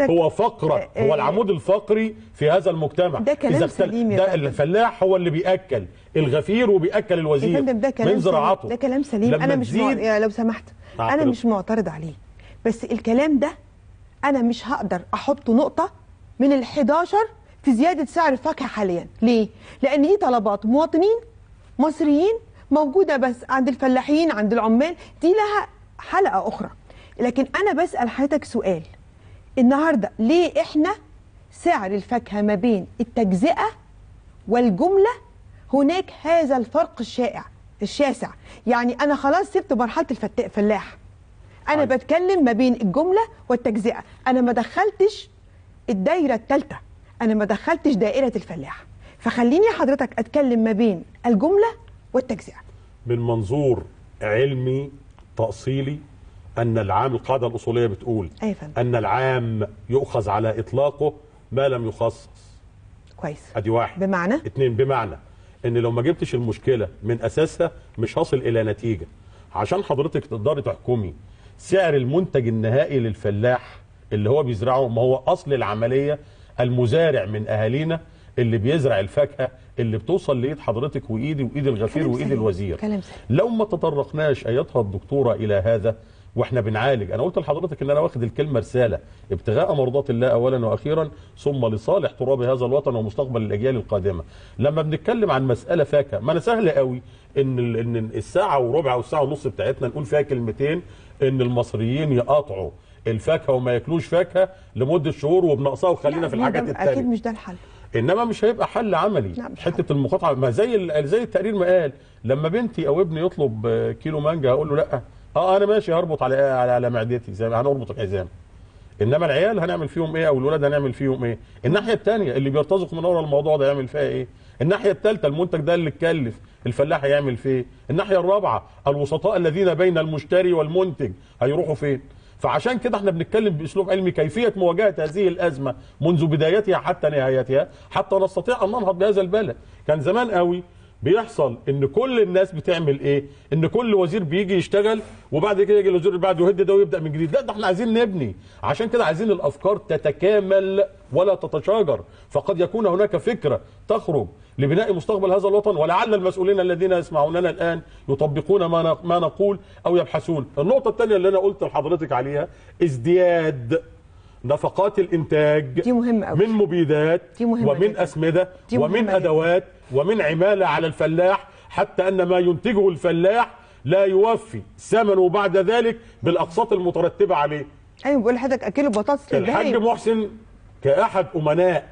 هو فقرة آه هو آه، العمود الفقري في هذا المجتمع ده كلام إذا سليم يا ده الفلاح هو اللي بيأكل الغفير وبيأكل الوزير من زراعته ده كلام سليم أنا مش يعني لو سمحت انا مش معترض عليه بس الكلام ده انا مش هقدر احط نقطه من ال 11 في زياده سعر الفاكهه حاليا ليه لان دي طلبات مواطنين مصريين موجوده بس عند الفلاحين عند العمال دي لها حلقه اخرى لكن انا بسال حضرتك سؤال النهارده ليه احنا سعر الفاكهه ما بين التجزئه والجمله هناك هذا الفرق الشائع الشاسع يعني انا خلاص سبت مرحله الفلاح انا طيب. بتكلم ما بين الجمله والتجزئه انا ما دخلتش الدايره الثالثه انا ما دخلتش دائره الفلاح فخليني حضرتك اتكلم ما بين الجمله والتجزئه من منظور علمي تاصيلي ان العام القاعده الاصوليه بتقول ان العام يؤخذ على اطلاقه ما لم يخصص كويس ادي واحد بمعنى اتنين بمعنى ان لو ما جبتش المشكله من اساسها مش هصل الى نتيجه عشان حضرتك تقدري تحكمي سعر المنتج النهائي للفلاح اللي هو بيزرعه ما هو اصل العمليه المزارع من اهالينا اللي بيزرع الفاكهه اللي بتوصل لايد حضرتك وايدي وايد الغفير وايد الوزير لو ما تطرقناش ايتها الدكتوره الى هذا واحنا بنعالج انا قلت لحضرتك ان انا واخد الكلمه رساله ابتغاء مرضات الله اولا واخيرا ثم لصالح تراب هذا الوطن ومستقبل الاجيال القادمه لما بنتكلم عن مساله فاكهه ما انا سهل قوي ان ان الساعه وربع او الساعه ونص بتاعتنا نقول فيها كلمتين ان المصريين يقاطعوا الفاكهه وما ياكلوش فاكهه لمده شهور وبنقصها وخلينا في الحاجات الثانيه اكيد مش ده الحل انما مش هيبقى حل عملي نعم حته المقاطعه ما زي زي التقرير ما قال لما بنتي او ابني يطلب كيلو مانجا اقول له لا اه انا ماشي هربط على على, على معدتي زي ما هنربط الحزام انما العيال هنعمل فيهم ايه او الولاد هنعمل فيهم ايه الناحيه الثانيه اللي بيرتزق من ورا الموضوع ده يعمل فيها ايه الناحيه الثالثه المنتج ده اللي اتكلف الفلاح هيعمل فيه ايه؟ الناحيه الرابعه الوسطاء الذين بين المشتري والمنتج هيروحوا فين فعشان كده احنا بنتكلم باسلوب علمي كيفيه مواجهه هذه الازمه منذ بدايتها حتى نهايتها حتى نستطيع ان ننهض بهذا البلد كان زمان قوي بيحصل ان كل الناس بتعمل ايه ان كل وزير بيجي يشتغل وبعد كده يجي الوزير اللي بعده يهد ده ويبدا من جديد لا ده احنا عايزين نبني عشان كده عايزين الافكار تتكامل ولا تتشاجر فقد يكون هناك فكره تخرج لبناء مستقبل هذا الوطن ولعل المسؤولين الذين يسمعوننا الان يطبقون ما ما نقول او يبحثون النقطه الثانيه اللي انا قلت لحضرتك عليها ازدياد نفقات الانتاج دي مهمة أوي. من مبيدات دي مهمة ومن جدا. اسمده دي ومن مهمة ادوات ومن عماله على الفلاح حتى ان ما ينتجه الفلاح لا يوفي ثمنه بعد ذلك بالاقساط المترتبه عليه ايوه بقول لحضرتك اكيل بطاطس الحاج محسن كاحد امناء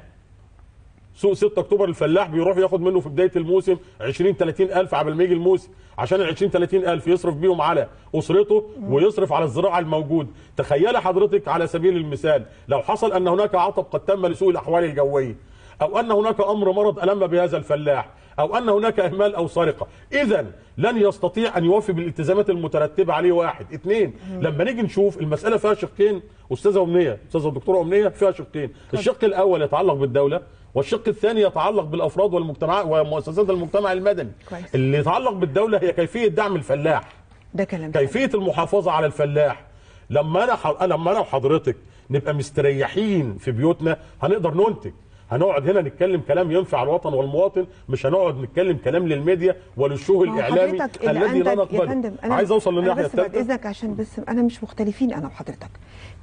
سوق 6 اكتوبر الفلاح بيروح ياخد منه في بدايه الموسم 20 30 الف قبل ما يجي الموسم عشان ال 20 30 الف يصرف بيهم على اسرته ويصرف على الزراعه الموجود تخيل حضرتك على سبيل المثال لو حصل ان هناك عطب قد تم لسوء الاحوال الجويه او ان هناك امر مرض الم بهذا الفلاح أو أن هناك إهمال أو سرقة إذا لن يستطيع أن يوفي بالالتزامات المترتبة عليه واحد اثنين لما نيجي نشوف المسألة فيها شقين أستاذة أمنية أستاذة الدكتورة أمنية فيها شقين الشق الأول يتعلق بالدولة والشق الثاني يتعلق بالافراد والمجتمع ومؤسسات المجتمع المدني كويس. اللي يتعلق بالدوله هي كيفيه دعم الفلاح ده كلام كيفيه حلو. المحافظه على الفلاح لما انا لما انا وحضرتك نبقى مستريحين في بيوتنا هنقدر ننتج هنقعد هنا نتكلم كلام ينفع الوطن والمواطن مش هنقعد نتكلم كلام للميديا وللشوه الاعلامي الذي لا نقبله عايز اوصل للناحيه الثالثه بس اذنك عشان بس انا مش مختلفين انا وحضرتك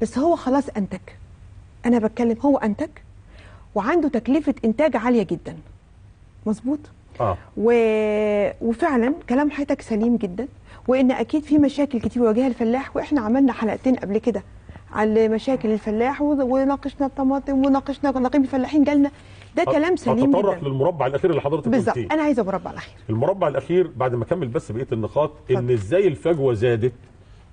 بس هو خلاص انتج انا بتكلم هو انتج وعنده تكلفه انتاج عاليه جدا مظبوط آه. و... وفعلا كلام حضرتك سليم جدا وان اكيد في مشاكل كتير بيواجهها الفلاح واحنا عملنا حلقتين قبل كده على مشاكل الفلاح وناقشنا الطماطم وناقشنا نقيب الفلاحين جالنا ده كلام سليم جدا للمربع الاخير اللي حضرتك بالظبط انا عايزه مربع الاخير المربع الاخير بعد ما اكمل بس بقيه النقاط ان ازاي الفجوه زادت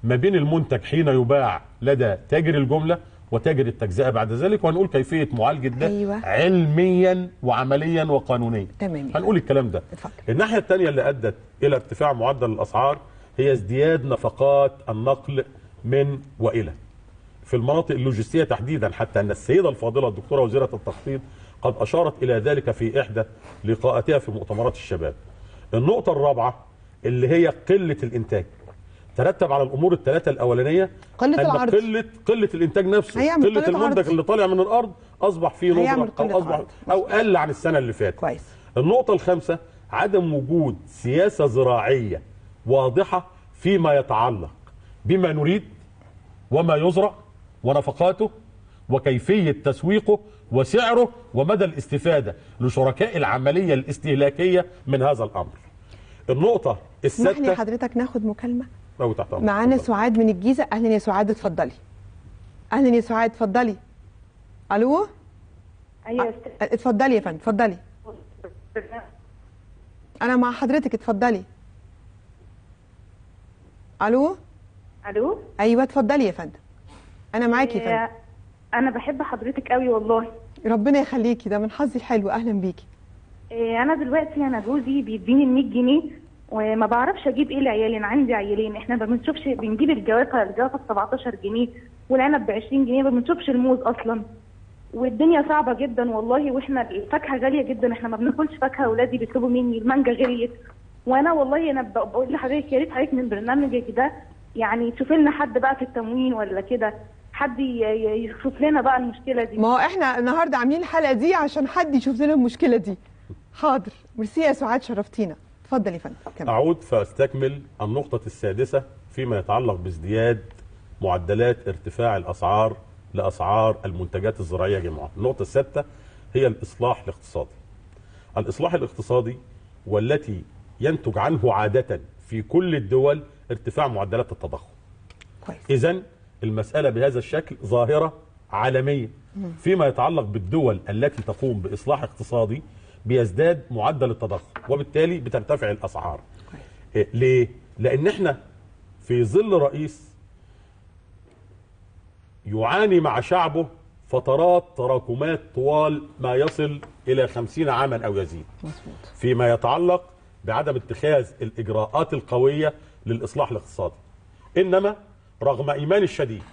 ما بين المنتج حين يباع لدى تاجر الجمله وتاجر التجزئه بعد ذلك وهنقول كيفيه معالجه ده أيوة. علميا وعمليا وقانونيا تمام هنقول الكلام ده اتفضل. الناحيه الثانيه اللي ادت الى ارتفاع معدل الاسعار هي ازدياد نفقات النقل من والى في المناطق اللوجستية تحديدا حتى أن السيدة الفاضلة الدكتورة وزيرة التخطيط قد أشارت إلى ذلك في إحدى لقاءاتها في مؤتمرات الشباب النقطة الرابعة اللي هي قلة الإنتاج ترتب على الأمور الثلاثة الأولانية قلة العرض قلة قلة الإنتاج نفسه قلة المنتج اللي طالع من الأرض أصبح فيه نظرة أو أصبح أو قل عن السنة اللي فاتت كويس النقطة الخامسة عدم وجود سياسة زراعية واضحة فيما يتعلق بما نريد وما يزرع ورفقاته وكيفية تسويقه وسعره ومدى الاستفادة لشركاء العملية الاستهلاكية من هذا الأمر النقطة الستة نحن حضرتك ناخد مكالمة معانا سعاد من الجيزة أهلا يا سعاد اتفضلي أهلا يا سعاد اتفضلي ألو أيوة اتفضلي يا فندم اتفضلي أنا مع حضرتك اتفضلي ألو ألو أيوة اتفضلي يا فندم انا معاكي فندم انا بحب حضرتك قوي والله ربنا يخليكي ده من حظي الحلو اهلا بيكي إيه، انا دلوقتي انا جوزي بيديني ال 100 جنيه وما بعرفش اجيب ايه لعيالي انا عندي عيالين احنا ما بنشوفش بنجيب الجوافه الجوافه ب 17 جنيه والعنب ب 20 جنيه ما بنشوفش الموز اصلا والدنيا صعبه جدا والله واحنا الفاكهه غاليه جدا احنا ما بناكلش فاكهه اولادي بيطلبوا مني المانجا غليت وانا والله انا بقول لحضرتك يا ريت حضرتك من برنامجك ده يعني تشوفي لنا حد بقى في التموين ولا كده حد يشوف لنا بقى المشكله دي ما هو احنا النهارده عاملين الحلقه دي عشان حد يشوف لنا المشكله دي حاضر ميرسي يا سعاد شرفتينا اتفضل يا فندم اعود فاستكمل النقطه السادسه فيما يتعلق بازدياد معدلات ارتفاع الاسعار لاسعار المنتجات الزراعيه يا جماعه النقطه السادسه هي الاصلاح الاقتصادي الاصلاح الاقتصادي والتي ينتج عنه عاده في كل الدول ارتفاع معدلات التضخم كويس اذا المسألة بهذا الشكل ظاهرة عالمية فيما يتعلق بالدول التي تقوم بإصلاح اقتصادي بيزداد معدل التضخم وبالتالي بترتفع الأسعار إيه، ليه؟ لأن احنا في ظل رئيس يعاني مع شعبه فترات تراكمات طوال ما يصل إلى خمسين عاما أو يزيد فيما يتعلق بعدم اتخاذ الإجراءات القوية للإصلاح الاقتصادي إنما رغم إيماني الشديد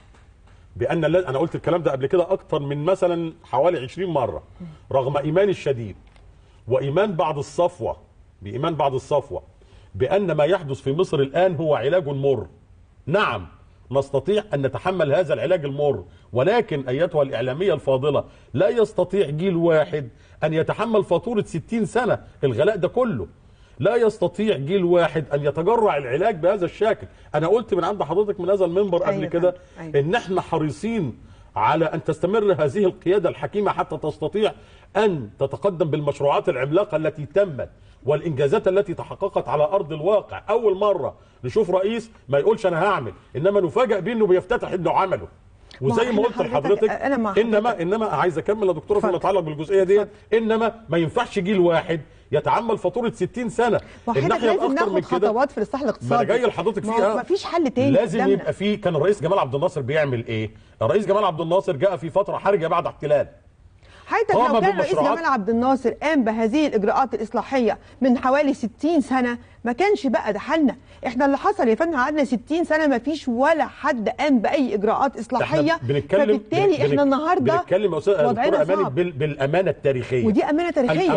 بأن أنا قلت الكلام ده قبل كده أكتر من مثلا حوالي 20 مرة رغم إيماني الشديد وإيمان بعض الصفوة بإيمان بعض الصفوة بأن ما يحدث في مصر الآن هو علاج مر نعم نستطيع أن نتحمل هذا العلاج المر ولكن أيتها الإعلامية الفاضلة لا يستطيع جيل واحد أن يتحمل فاتورة 60 سنة الغلاء ده كله لا يستطيع جيل واحد أن يتجرع العلاج بهذا الشكل أنا قلت من عند حضرتك من هذا المنبر قبل أيوة، كده أيوة،, أيوة. إن احنا حريصين على أن تستمر هذه القيادة الحكيمة حتى تستطيع أن تتقدم بالمشروعات العملاقة التي تمت والانجازات التي تحققت على ارض الواقع اول مره نشوف رئيس ما يقولش انا هعمل انما نفاجئ بيه انه بيفتتح انه عمله وزي ما قلت لحضرتك انما انما عايز اكمل يا دكتور فيما يتعلق بالجزئيه ديت انما ما ينفعش جيل واحد يتعمل فاتوره 60 سنه الناحيه لازم ناخد خطوات في الاصلاح الاقتصادي ما انا جاي لحضرتك فيها ما فيش حل تاني لازم يبقى في كان الرئيس جمال عبد الناصر بيعمل ايه الرئيس جمال عبد الناصر جاء في فتره حرجه بعد احتلال حضرتك لو كان الرئيس جمال عبد الناصر قام بهذه الاجراءات الاصلاحيه من حوالي 60 سنه ما كانش بقى ده حالنا احنا اللي حصل يا فندم قعدنا 60 سنه ما فيش ولا حد قام باي اجراءات اصلاحيه بنتكلم فبالتالي احنا النهارده بنتكلم يا وضعنا صعب بالامانه التاريخيه ودي امانه تاريخيه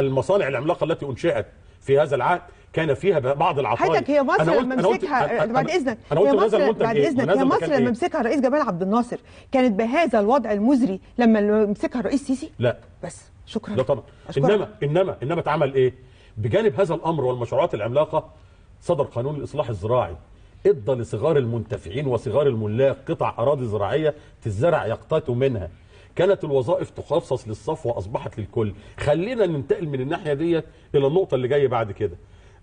المصانع العملاقه التي انشئت في هذا العهد كان فيها بعض العطايا حضرتك هي مصر لما مسكها بعد اذنك أنا قلت مصر بعد إيه؟ اذنك هي مصر لما إيه؟ مسكها الرئيس جمال عبد الناصر كانت بهذا الوضع المزري لما مسكها الرئيس سيسي لا بس شكرا لا طبعا انما انما انما اتعمل ايه بجانب هذا الأمر والمشروعات العملاقة صدر قانون الإصلاح الزراعي ادى لصغار المنتفعين وصغار الملاك قطع أراضي زراعية تزرع يقتاتوا منها كانت الوظائف تخصص للصف وأصبحت للكل خلينا ننتقل من الناحية ديت إلى النقطة اللي جاية بعد كده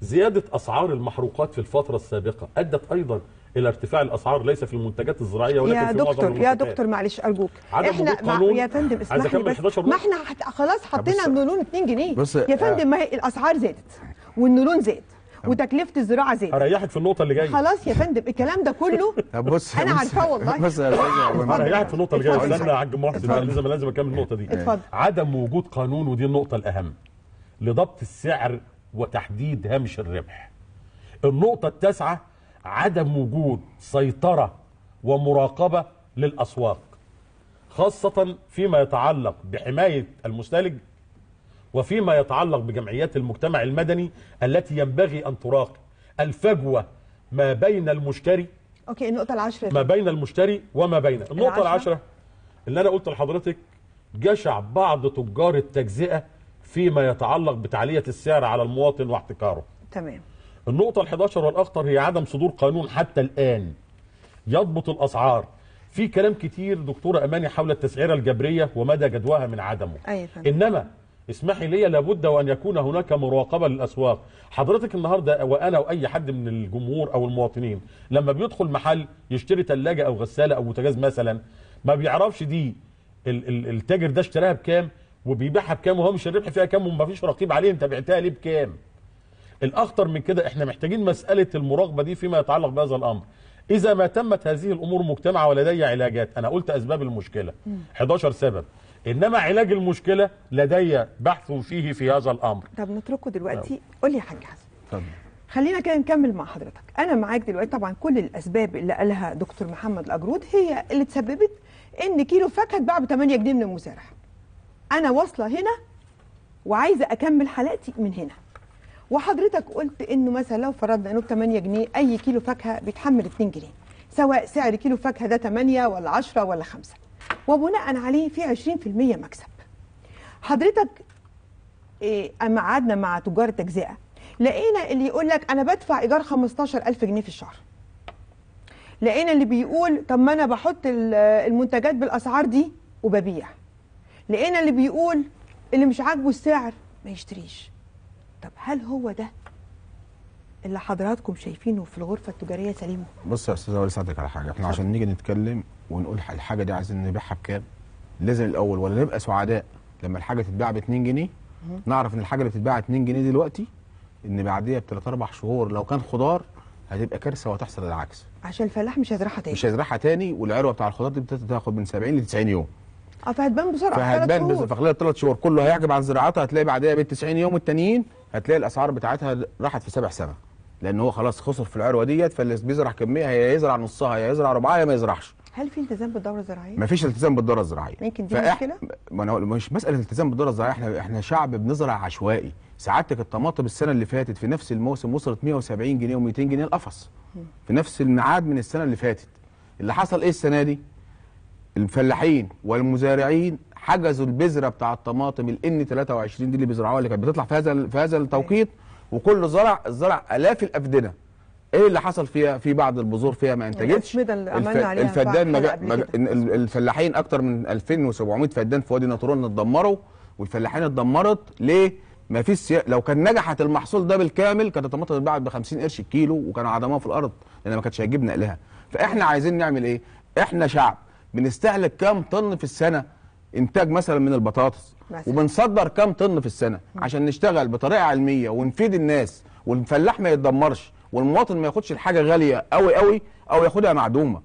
زيادة أسعار المحروقات في الفترة السابقة أدت أيضا الى ارتفاع الاسعار ليس في المنتجات الزراعيه ولكن يا في دكتور يا دكتور معلش ارجوك احنا قانون يا فندم اسمح لي بس ما احنا خلاص حطينا النولون 2 جنيه يا آه. فندم ما هي الاسعار زادت والنولون زاد وتكلفه الزراعه زادت هريحك في النقطه اللي جايه خلاص يا فندم الكلام ده كله [laughs] بص انا عارفاه والله بص يا هريحك في النقطه اللي جايه استنى يا حاج محسن لازم لازم اكمل النقطه دي اتفضل عدم وجود قانون ودي النقطه الاهم لضبط السعر وتحديد هامش الربح النقطة التاسعة عدم وجود سيطرة ومراقبة للأسواق خاصة فيما يتعلق بحماية المستهلك وفيما يتعلق بجمعيات المجتمع المدني التي ينبغي أن تراقب الفجوة ما بين المشتري أوكي النقطة العشرة ما بين المشتري وما بين النقطة العشرة, العشرة اللي أنا قلت لحضرتك جشع بعض تجار التجزئة فيما يتعلق بتعلية السعر على المواطن واحتكاره تمام النقطة ال11 والأخطر هي عدم صدور قانون حتى الآن يضبط الأسعار في كلام كتير دكتورة أماني حول التسعيرة الجبرية ومدى جدواها من عدمه أيوة. إنما اسمحي لي لابد وأن يكون هناك مراقبة للأسواق حضرتك النهاردة وأنا وأي حد من الجمهور أو المواطنين لما بيدخل محل يشتري ثلاجة أو غسالة أو بوتاجاز مثلا ما بيعرفش دي التاجر ده اشتراها بكام وبيبيعها بكام وهو مش الربح فيها كام ومفيش رقيب عليه انت بعتها ليه بكام الاخطر من كده احنا محتاجين مساله المراقبه دي فيما يتعلق بهذا الامر اذا ما تمت هذه الامور مجتمعه ولدي علاجات انا قلت اسباب المشكله 11 سبب انما علاج المشكله لدي بحث فيه في هذا الامر طب نتركه دلوقتي نعم. قول لي يا حاج حسن خلينا كده نكمل مع حضرتك انا معاك دلوقتي طبعا كل الاسباب اللي قالها دكتور محمد الاجرود هي اللي تسببت ان كيلو فاكهه اتباع ب 8 جنيه من المزارع انا واصله هنا وعايزه اكمل حلقتي من هنا وحضرتك قلت انه مثلا لو فرضنا انه ب 8 جنيه اي كيلو فاكهه بيتحمل 2 جنيه سواء سعر كيلو فاكهه ده 8 ولا 10 ولا 5 وبناء عليه في 20% مكسب حضرتك إيه اما قعدنا مع تجار التجزئه لقينا اللي يقول لك انا بدفع ايجار 15000 جنيه في الشهر لقينا اللي بيقول طب ما انا بحط المنتجات بالاسعار دي وببيع لقينا اللي بيقول اللي مش عاجبه السعر ما يشتريش طب هل هو ده اللي حضراتكم شايفينه في الغرفه التجاريه سليمه بص يا استاذ اول ساعدك على حاجه احنا عشان نيجي نتكلم ونقول الحاجه دي عايزين نبيعها بكام لازم الاول ولا نبقى سعداء لما الحاجه تتباع ب 2 جنيه نعرف ان الحاجه اللي بتتباع 2 جنيه دلوقتي ان بعديها بثلاث اربع شهور لو كان خضار هتبقى كارثه وهتحصل العكس عشان الفلاح مش هيزرعها تاني مش هيزرعها تاني والعروه بتاع الخضار دي بتاخد من 70 ل 90 يوم اه فهتبان بسرعه فهتبان بسرعه في خلال ثلاث شهور كله هيعجب عن زراعتها هتلاقي بعدها بال 90 يوم التانيين هتلاقي الاسعار بتاعتها راحت في سبع سنة لان هو خلاص خسر في العروه ديت فاللي بيزرع كميه هيزرع نصها يا يزرع ربعها يا ما يزرعش هل في التزام بالدوره الزراعيه؟ مفيش التزام بالدوره الزراعيه يمكن دي مشكله؟ ما انا مش مساله التزام بالدوره الزراعيه احنا احنا شعب بنزرع عشوائي سعادتك الطماطم السنه اللي فاتت في نفس الموسم وصلت 170 جنيه و200 جنيه القفص في نفس الميعاد من السنه اللي فاتت اللي حصل ايه السنه دي؟ الفلاحين والمزارعين حجزوا البذره بتاع الطماطم ال ان 23 دي اللي بيزرعوها اللي كانت بتطلع في هذا في هذا التوقيت وكل زرع زرع الاف الافدنه ايه اللي حصل فيها في بعض البذور فيها ما انتجتش الف... الفدان مج... مج... الفلاحين اكتر من 2700 فدان في وادي ناطورون اتدمروا والفلاحين اتدمرت ليه ما فيش سيا... لو كان نجحت المحصول ده بالكامل كانت الطماطم اتباعت ب 50 قرش الكيلو وكانوا عدموها في الارض لان ما كانتش هيجيب نقلها فاحنا عايزين نعمل ايه احنا شعب بنستهلك كام طن في السنه انتاج مثلا من البطاطس وبنصدر كام طن في السنه عشان نشتغل بطريقه علميه ونفيد الناس والفلاح ما يتدمرش والمواطن ما ياخدش الحاجه غاليه قوي قوي او ياخدها معدومه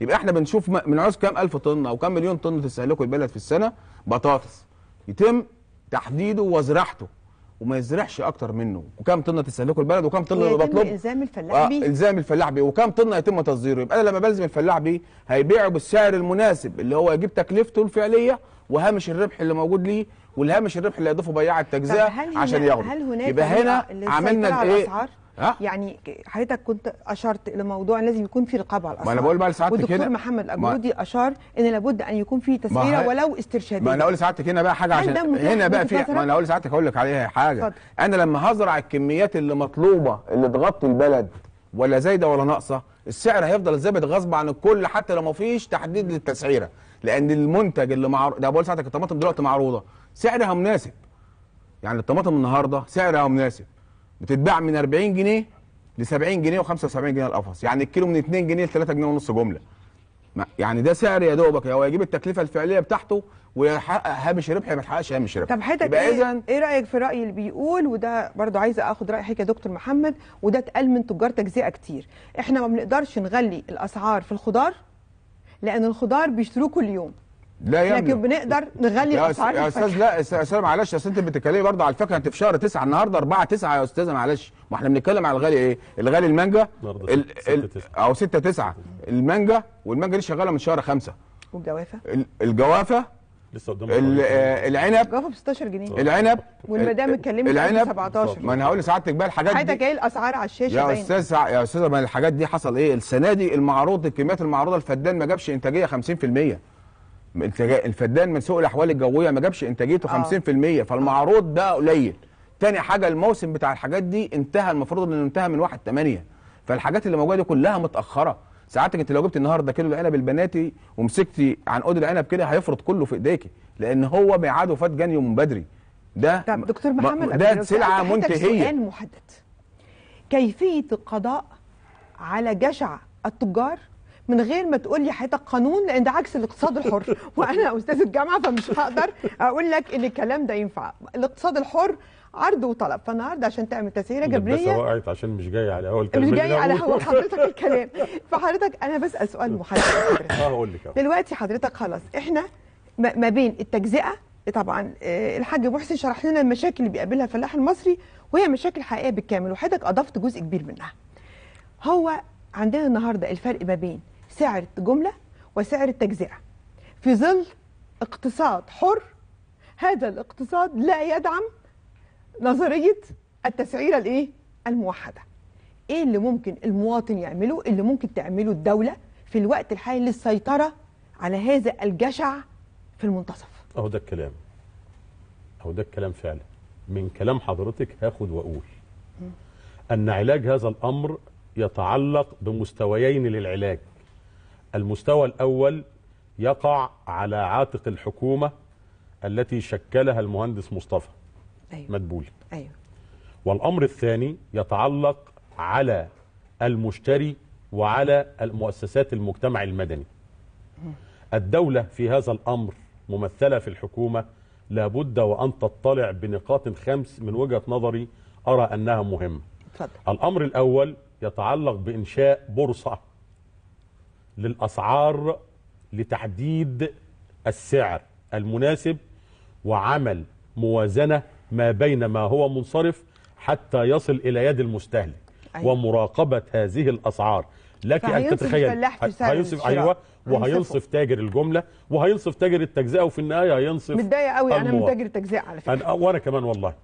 يبقى احنا بنشوف بنعوز كام الف طن او كام مليون طن تستهلكه البلد في السنه بطاطس يتم تحديده وزراعته وما يزرعش اكتر منه وكام طنه تستهلكه البلد وكام طنه اللي بطلب الزام آه، الفلاح بيه الزام الفلاح بيه وكام طنه يتم تصديره يبقى انا لما بلزم الفلاح بيه هيبيعه بالسعر المناسب اللي هو يجيب تكلفته الفعليه وهامش الربح اللي موجود ليه والهامش الربح اللي هيضيفه بياع التجزئه عشان ياخده يبقى هنا عملنا الايه أه؟ يعني حضرتك كنت اشرت لموضوع لازم يكون في رقابه على الاسعار ما انا بقول بقى كده والدكتور محمد الاجرودي اشار ان لابد ان يكون في تسويره ولو استرشاديه ما انا اقول لسعادتك هنا بقى حاجه عشان هنا بقى في ما انا اقول لسعادتك هقول لك عليها حاجه فضل. انا لما هزرع الكميات اللي مطلوبه اللي تغطي البلد ولا زايده ولا ناقصه السعر هيفضل ثابت غصب عن الكل حتى لو ما فيش تحديد للتسعيره لان المنتج اللي معروض ده بقول لسعادتك الطماطم دلوقتي معروضه سعرها مناسب يعني الطماطم النهارده سعرها مناسب بتتباع من 40 جنيه ل 70 جنيه و75 جنيه القفص يعني الكيلو من 2 جنيه ل 3 جنيه ونص جمله يعني ده سعر يا دوبك هو يجيب التكلفه الفعليه بتاعته ويحقق هامش ربح ما يحققش هامش ربح طب حضرتك ايه, ايه رايك في راي اللي بيقول وده برضه عايزه اخد راي حضرتك يا دكتور محمد وده اتقال من تجار تجزئه كتير احنا ما بنقدرش نغلي الاسعار في الخضار لان الخضار بيشتروه كل يوم لا يا لكن بنقدر نغلي الاسعار يا استاذ لا يا استاذ معلش اصل انت بتتكلمي برضه على الفاكهه انت في شهر 9 النهارده 4 9 يا استاذه معلش ما احنا بنتكلم على الغالي ايه؟ الغالي المانجا ال... ال... او 6 9 المانجا والمانجا دي شغاله من شهر 5 والجوافه الجوافه لسه قدامها آه، العنب الجوافه ب 16 جنيه آه. العنب والمدام اتكلمت العنب 17 ما انا هقول لسعادتك بقى الحاجات دي حضرتك ايه الاسعار على الشاشه يا استاذ يا استاذه ما الحاجات دي حصل ايه؟ السنه دي المعروض الكميات المعروضه الفدان ما جابش انتاجيه 50% الفدان من سوق الاحوال الجويه ما جابش انتاجيته آه. 50% فالمعروض ده قليل تاني حاجه الموسم بتاع الحاجات دي انتهى المفروض انه انتهى من 1 8 فالحاجات اللي موجوده دي كلها متاخره ساعتك انت لو جبت النهارده كيلو العنب البناتي ومسكتي عنقود العنب كده هيفرط كله في ايديكي لان هو ميعاده فات جاني من بدري ده طب دكتور محمد ده سلعه منتهيه سؤال محدد كيفيه القضاء على جشع التجار من غير ما تقول لي حضرتك قانون لان ده عكس الاقتصاد الحر [laughs] وانا استاذ الجامعه فمش هقدر اقول لك ان الكلام ده ينفع الاقتصاد الحر عرض وطلب فالنهارده عشان تعمل تسعيره جبريه وقعت عشان مش جاي على اول كلام مش جاي على هو حضرتك [laughs] الكلام فحضرتك انا بسال سؤال محدد اه هقول لك دلوقتي حضرتك خلاص احنا ما بين التجزئه طبعا آه، الحاج محسن شرح لنا المشاكل اللي بيقابلها الفلاح المصري وهي مشاكل حقيقيه بالكامل وحضرتك اضفت جزء كبير منها هو عندنا النهارده الفرق ما بين سعر الجملة وسعر التجزئة في ظل اقتصاد حر هذا الاقتصاد لا يدعم نظرية التسعيرة الايه الموحدة ايه اللي ممكن المواطن يعمله إيه اللي ممكن تعمله الدولة في الوقت الحالي للسيطرة على هذا الجشع في المنتصف اهو ده الكلام اهو ده الكلام فعلا من كلام حضرتك هاخد واقول م. ان علاج هذا الامر يتعلق بمستويين للعلاج المستوى الأول يقع على عاتق الحكومة التي شكلها المهندس مصطفى أيوة. مدبول أيوة. والأمر الثاني يتعلق على المشتري وعلى المؤسسات المجتمع المدني الدولة في هذا الأمر ممثلة في الحكومة لابد وأن تطلع بنقاط خمس من وجهة نظري أرى أنها مهمة فضل. الأمر الأول يتعلق بإنشاء بورصة للأسعار لتحديد السعر المناسب وعمل موازنة ما بين ما هو منصرف حتى يصل إلى يد المستهلك أيوة. ومراقبة هذه الأسعار لك أن تتخيل هينصف أيوة وهينصف تاجر الجملة وهينصف تاجر التجزئة وفي النهاية هينصف متضايق قوي أنا من تاجر التجزئة على فكرة وأنا كمان والله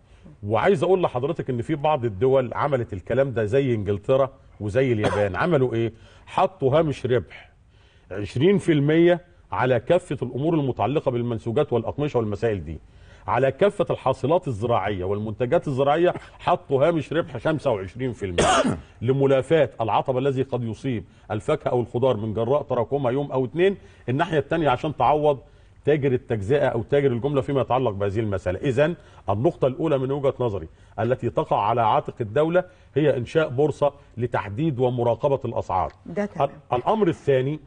وعايز اقول لحضرتك ان في بعض الدول عملت الكلام ده زي انجلترا وزي اليابان عملوا ايه حطوا هامش ربح 20% على كافه الامور المتعلقه بالمنسوجات والاقمشه والمسائل دي على كافة الحاصلات الزراعية والمنتجات الزراعية حطوا هامش ربح 25% [coughs] لملافات العطب الذي قد يصيب الفاكهة أو الخضار من جراء تراكمها يوم أو اتنين الناحية الثانيه عشان تعوض تاجر التجزئه او تاجر الجمله فيما يتعلق بهذه المساله اذا النقطه الاولى من وجهه نظري التي تقع على عاتق الدوله هي انشاء بورصه لتحديد ومراقبه الاسعار ده الامر الثاني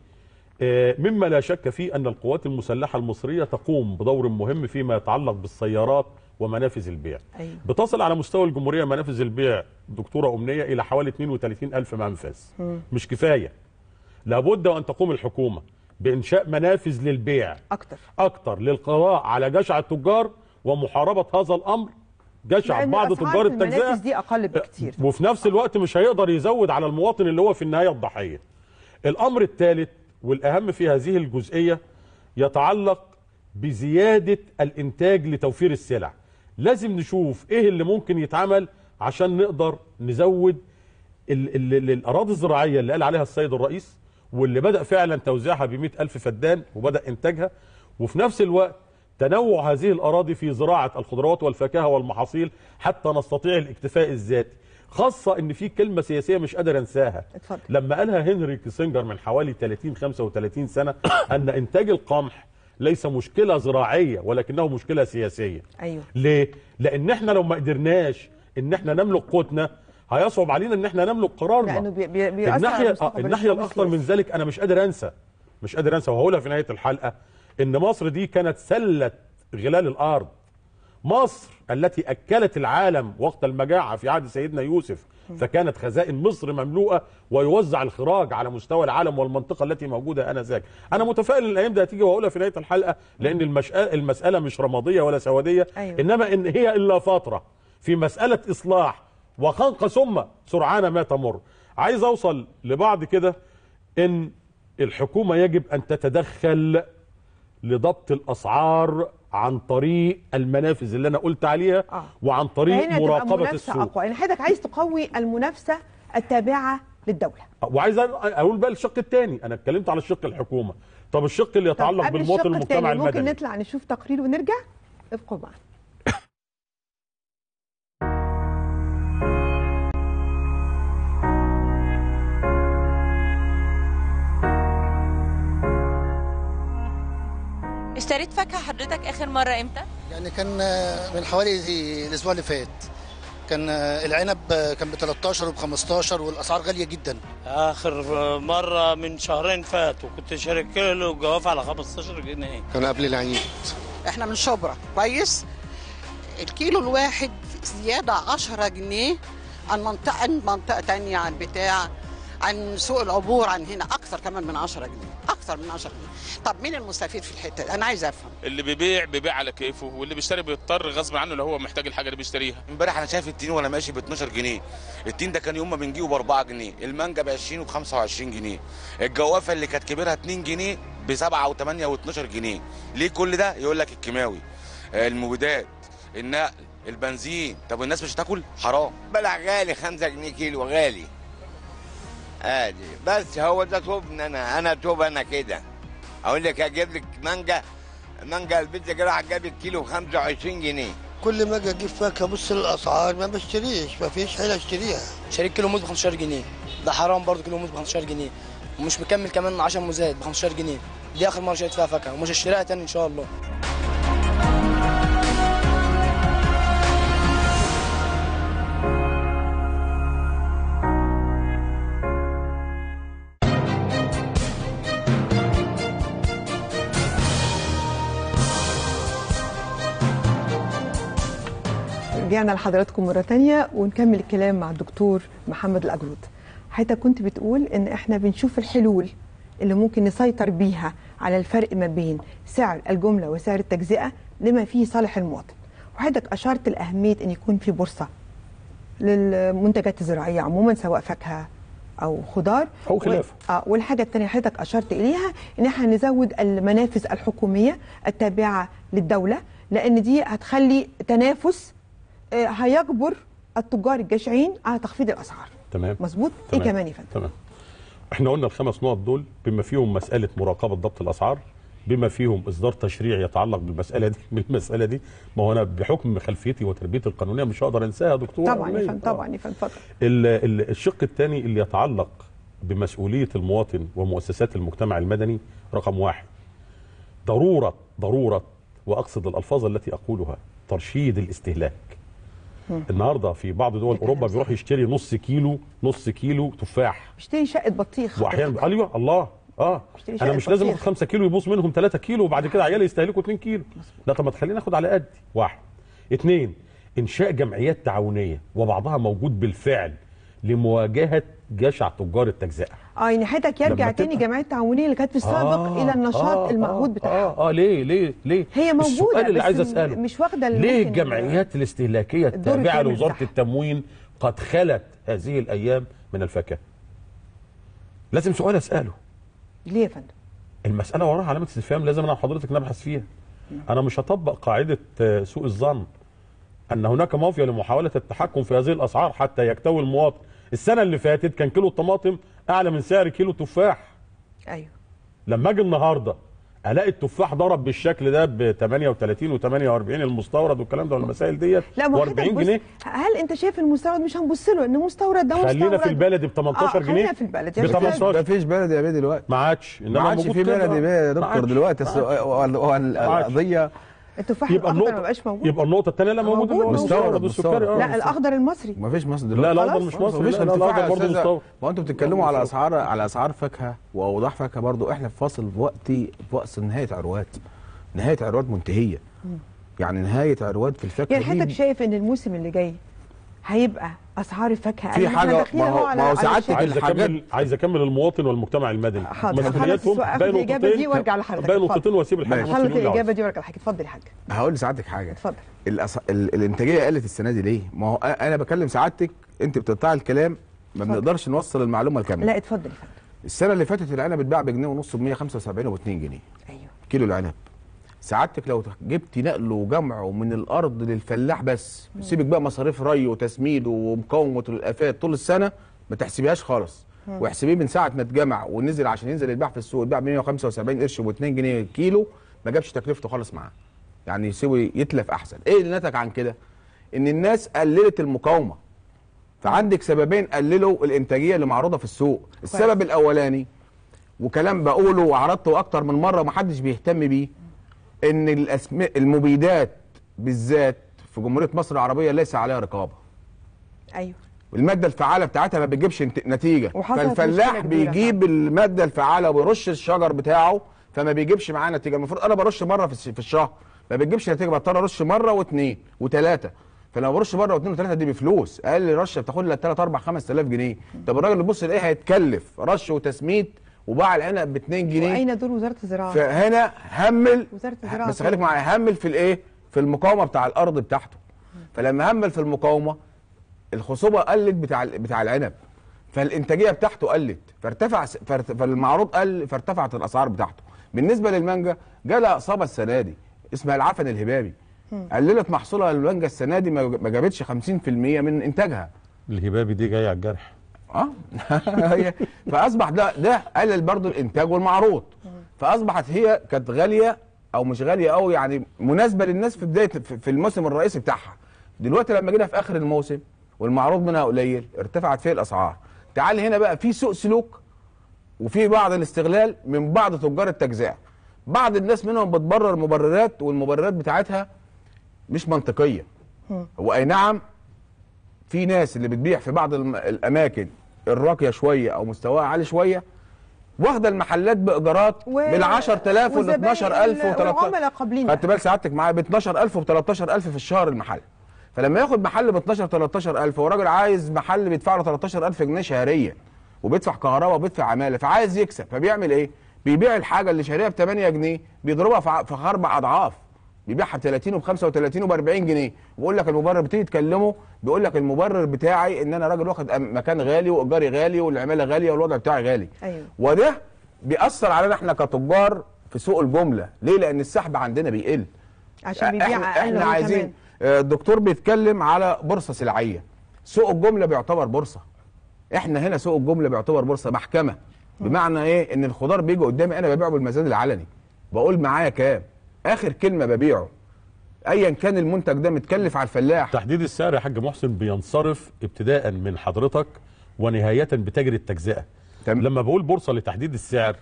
آه، مما لا شك فيه ان القوات المسلحه المصريه تقوم بدور مهم فيما يتعلق بالسيارات ومنافذ البيع أيوة. بتصل على مستوى الجمهوريه منافذ البيع دكتوره امنيه الى حوالي 32 الف منفذ مش كفايه لابد وان تقوم الحكومه بانشاء منافذ للبيع اكتر اكتر للقضاء على جشع التجار ومحاربه هذا الامر جشع بعض تجار التجزئه دي اقل بكتير وفي نفس الوقت مش هيقدر يزود على المواطن اللي هو في النهايه الضحيه الامر الثالث والاهم في هذه الجزئيه يتعلق بزياده الانتاج لتوفير السلع لازم نشوف ايه اللي ممكن يتعمل عشان نقدر نزود الاراضي الزراعيه اللي قال عليها السيد الرئيس واللي بدأ فعلا توزيعها ب ألف فدان وبدأ إنتاجها وفي نفس الوقت تنوع هذه الأراضي في زراعة الخضروات والفاكهة والمحاصيل حتى نستطيع الاكتفاء الذاتي خاصة ان في كلمة سياسية مش قادر انساها اتفضل. لما قالها هنري كيسنجر من حوالي 30 35 سنة ان انتاج القمح ليس مشكلة زراعية ولكنه مشكلة سياسية أيوه. ليه؟ لان احنا لو ما قدرناش ان احنا نملك قوتنا هيصعب علينا ان احنا نملك قرارنا لانه بي بي الناحيه آه، الناحيه الاخطر من ذلك انا مش قادر انسى مش قادر انسى وهقولها في نهايه الحلقه ان مصر دي كانت سله غلال الارض مصر التي اكلت العالم وقت المجاعه في عهد سيدنا يوسف فكانت خزائن مصر مملوءه ويوزع الخراج على مستوى العالم والمنطقه التي موجوده انذاك. انا متفائل ان الايام دي هتيجي واقولها في نهايه الحلقه لان المساله مش رماديه ولا سواديه أيوة. انما ان هي الا فتره في مساله اصلاح وخنق ثم سرعان ما تمر عايز اوصل لبعض كده ان الحكومة يجب ان تتدخل لضبط الاسعار عن طريق المنافذ اللي انا قلت عليها آه. وعن طريق مراقبة السوق أقوى. يعني حضرتك عايز تقوي المنافسة التابعة للدولة وعايز اقول بقى الشق الثاني انا اتكلمت على الشق الحكومة طب الشق اللي يتعلق بالمواطن المجتمع المدني ممكن نطلع نشوف تقرير ونرجع ابقوا معنا اشتريت فاكهه حضرتك اخر مره امتى؟ يعني كان آه، من حوالي الاسبوع اللي فات كان آه، العنب آه، كان ب 13 وب 15 والاسعار غاليه جدا اخر مره من شهرين فاتوا كنت شاري كيلو جواف على 15 جنيه كان قبل العيد احنا من شبرا كويس الكيلو الواحد زياده 10 جنيه عن منطقه عن منطقه ثانيه عن بتاع عن سوق العبور عن هنا اكثر كمان من 10 جنيه اكثر من 10 جنيه طب مين المستفيد في الحته دي انا عايز افهم اللي بيبيع بيبيع على كيفه واللي بيشتري بيضطر غصب عنه لو هو محتاج الحاجه اللي بيشتريها امبارح انا شايف التين وانا ماشي ب 12 جنيه التين ده كان يوم ما بنجيبه ب 4 جنيه المانجا ب 20 و 25 جنيه الجوافه اللي كانت كبيرها 2 جنيه ب 7 و8 و12 جنيه ليه كل ده يقول لك الكيماوي المبيدات النقل البنزين طب والناس مش هتاكل حرام بلع غالي 5 جنيه كيلو غالي عادي بس هو ده طوبنا انا انا طوب انا كده اقول لك اجيب لك مانجا مانجا البنت راح جابت كيلو 25 جنيه كل ما اجي اجيب فاكهه ابص للاسعار ما بشتريش ما فيش حاجه اشتريها شريك كيلو موز ب 15 جنيه ده حرام برضه كيلو موز ب 15 جنيه ومش مكمل كمان 10 موزات ب 15 جنيه دي اخر مره شريت فيها فاكهه ومش هشتريها تاني ان شاء الله رجعنا لحضراتكم مره تانية ونكمل الكلام مع الدكتور محمد الاجرود حضرتك كنت بتقول ان احنا بنشوف الحلول اللي ممكن نسيطر بيها على الفرق ما بين سعر الجمله وسعر التجزئه لما فيه صالح المواطن وحضرتك اشرت لاهميه ان يكون في بورصه للمنتجات الزراعيه عموما سواء فاكهه او خضار او خلاف اه والحاجه الثانيه حضرتك اشرت اليها ان احنا نزود المنافذ الحكوميه التابعه للدوله لان دي هتخلي تنافس آه، هيجبر التجار الجشعين على تخفيض الاسعار تمام مظبوط ايه كمان يا فندم تمام احنا قلنا الخمس نقط دول بما فيهم مساله مراقبه ضبط الاسعار بما فيهم اصدار تشريع يتعلق بالمساله دي [laughs] بالمساله دي ما هو انا بحكم خلفيتي وتربيتي القانونيه مش هقدر انساها يا دكتور طبعا يا طبعا يا فندم اتفضل الشق الثاني اللي يتعلق بمسؤوليه المواطن ومؤسسات المجتمع المدني رقم واحد ضروره ضروره واقصد الالفاظ التي اقولها ترشيد الاستهلاك النهارده في بعض دول اوروبا بيروح يشتري نص كيلو نص كيلو تفاح يشتري شقه بطيخ واحيانا ايوه الله اه انا مش لازم اخد 5 كيلو يبوظ منهم 3 كيلو وبعد كده عيالي يستهلكوا 2 كيلو لا طب ما تخليني اخد على قدي واحد اثنين انشاء جمعيات تعاونيه وبعضها موجود بالفعل لمواجهه جشع تجار التجزئه اه يعني حياتك يرجع تاني جمعيه التعاونيه اللي كانت في السابق آه الى النشاط آه المعهود آه، بتاعها اه اه ليه ليه ليه هي موجوده السؤال اللي عايز اساله مش واخده ليه الجمعيات الاستهلاكيه التابعه لوزاره التموين قد خلت هذه الايام من الفاكهة لازم سؤال اساله ليه يا فندم المساله وراها علامه استفهام لازم انا وحضرتك نبحث فيها انا مش هطبق قاعده آه، سوء الظن ان هناك مافيا لمحاوله التحكم في هذه الاسعار حتى يكتوي المواطن السنه اللي فاتت كان كيلو الطماطم اعلى من سعر كيلو تفاح ايوه لما اجي النهارده الاقي التفاح ضرب بالشكل ده ب 38 و 48 المستورد والكلام ده والمسائل ديت و 40 جنيه هل انت شايف المستورد مش هنبص له ان مستورد ده مستورد خلينا في البلدي ب 18 آه، آه، جنيه خلينا في البلدي ب 18 ما فيش بلدي يا بيه دلوقتي ما عادش انما ما في بلدي يا دكتور دلوقتي القضيه التفاح يبقى الاخضر موجود يبقى النقطه الثانيه لا موجود مستورد السكري لا الاخضر المصري ما فيش مصر دلوقتي لا الاخضر مش مصري مفيش ارتفاع برضه مستورد ما انتوا بتتكلموا على اسعار على اسعار فاكهه واوضاع فاكهه برضه احنا في فاصل في وقت في وقت نهايه عروات نهايه عروات منتهيه يعني نهايه عروات في الفاكهه يعني حضرتك شايف ان الموسم اللي جاي هيبقى اسعار الفاكهه في حاجه ما هو ما هو سعادتك اكمل عايز اكمل المواطن والمجتمع المدني مسؤولياتهم بين نقطتين دي وارجع لحضرتك بين نقطتين واسيب الحاجه خلص الاجابه دي وارجع لحضرتك اتفضل يا حاج هقول لسعادتك حاجه اتفضل الانتاجيه قلت السنه دي ليه؟ ما هو انا بكلم سعادتك انت بتقطعي الكلام ما بنقدرش نوصل المعلومه الكامله لا اتفضل يا فندم السنه اللي فاتت العنب اتباع بجنيه ونص ب 175 وب 2 جنيه ايوه كيلو العنب سعادتك لو جبت نقله وجمعه من الارض للفلاح بس سيبك بقى مصاريف ري وتسميد ومقاومه الافات طول السنه ما تحسبيهاش خالص واحسبيه من ساعه ما اتجمع ونزل عشان ينزل يتباع في السوق يتباع ب 175 قرش و2 جنيه الكيلو ما جابش تكلفته خالص معاه يعني يسوي يتلف احسن ايه اللي نتج عن كده ان الناس قللت المقاومه فعندك سببين قللوا الانتاجيه اللي معروضه في السوق السبب الاولاني وكلام بقوله وعرضته اكتر من مره ومحدش بيهتم بيه ان الاسماء المبيدات بالذات في جمهوريه مصر العربيه ليس عليها رقابه ايوه والماده الفعاله بتاعتها ما بتجيبش نتيجه فالفلاح بيجيب الماده الفعاله ويرش الشجر بتاعه فما بيجيبش معاه نتيجه المفروض انا برش مره في الشهر ما بتجيبش نتيجه بضطر ارش مره واثنين وثلاثه فلو برش مره واثنين وثلاثه دي بفلوس اقل رشه بتاخد لها 3 4 5000 جنيه طب الراجل اللي بص الاقيه هيتكلف رش وتسميد وباع العنب ب 2 جنيه واين دور وزاره الزراعه فهنا همل وزاره الزراعه بس خليك معايا همل في الايه في المقاومه بتاع الارض بتاعته فلما همل في المقاومه الخصوبه قلت بتاع بتاع العنب فالانتاجيه بتاعته قلت فارتفع فالمعروض قل فارتفعت الاسعار بتاعته بالنسبه للمانجا جالها اصابه السنه دي اسمها العفن الهبابي قللت محصولها المانجا السنه دي ما جابتش 50% من انتاجها الهبابي دي جايه على الجرح اه [laughs] فاصبح ده ده قلل برضه الانتاج والمعروض فاصبحت هي كانت غاليه او مش غاليه قوي يعني مناسبه للناس في بدايه في الموسم الرئيسي بتاعها دلوقتي لما جينا في اخر الموسم والمعروض منها قليل ارتفعت فيها الاسعار تعال هنا بقى في سوء سلوك وفي بعض الاستغلال من بعض تجار التجزئه بعض الناس منهم بتبرر مبررات والمبررات بتاعتها مش منطقيه هو اي نعم في ناس اللي بتبيع في بعض الاماكن الراقيه شويه او مستواها عالي شويه واخده المحلات بايجارات و... بال 10000 وال 12000 و 13000 والعملاء قابلين خدت بال سعادتك معايا ب 12000 و 13000 في الشهر المحل فلما ياخد محل ب 12 13000 هو راجل عايز محل بيدفع له 13000 جنيه شهريا وبيدفع كهرباء وبيدفع عماله فعايز يكسب فبيعمل ايه؟ بيبيع الحاجه اللي شاريها ب 8 جنيه بيضربها في اربع اضعاف بيبيعها ب 30 وب 35 وب 40 جنيه ويقول لك المبرر بتيجي تكلمه بيقول لك المبرر بتاعي ان انا راجل واخد مكان غالي وايجاري غالي والعماله غاليه والوضع بتاعي غالي أيوه. وده بيأثر علينا احنا كتجار في سوق الجمله ليه لان السحب عندنا بيقل عشان بيبيع احنا, احنا عايزين الدكتور آه، بيتكلم على بورصه سلعيه سوق الجمله بيعتبر بورصه احنا هنا سوق الجمله بيعتبر بورصه محكمه بمعنى ايه ان الخضار بيجي قدامي انا ببيعه بالميزان العلني بقول معايا كام اخر كلمه ببيعه ايا كان المنتج ده متكلف على الفلاح تحديد السعر يا حاج محسن بينصرف ابتداء من حضرتك ونهايه بتاجر التجزئه تم. لما بقول بورصه لتحديد السعر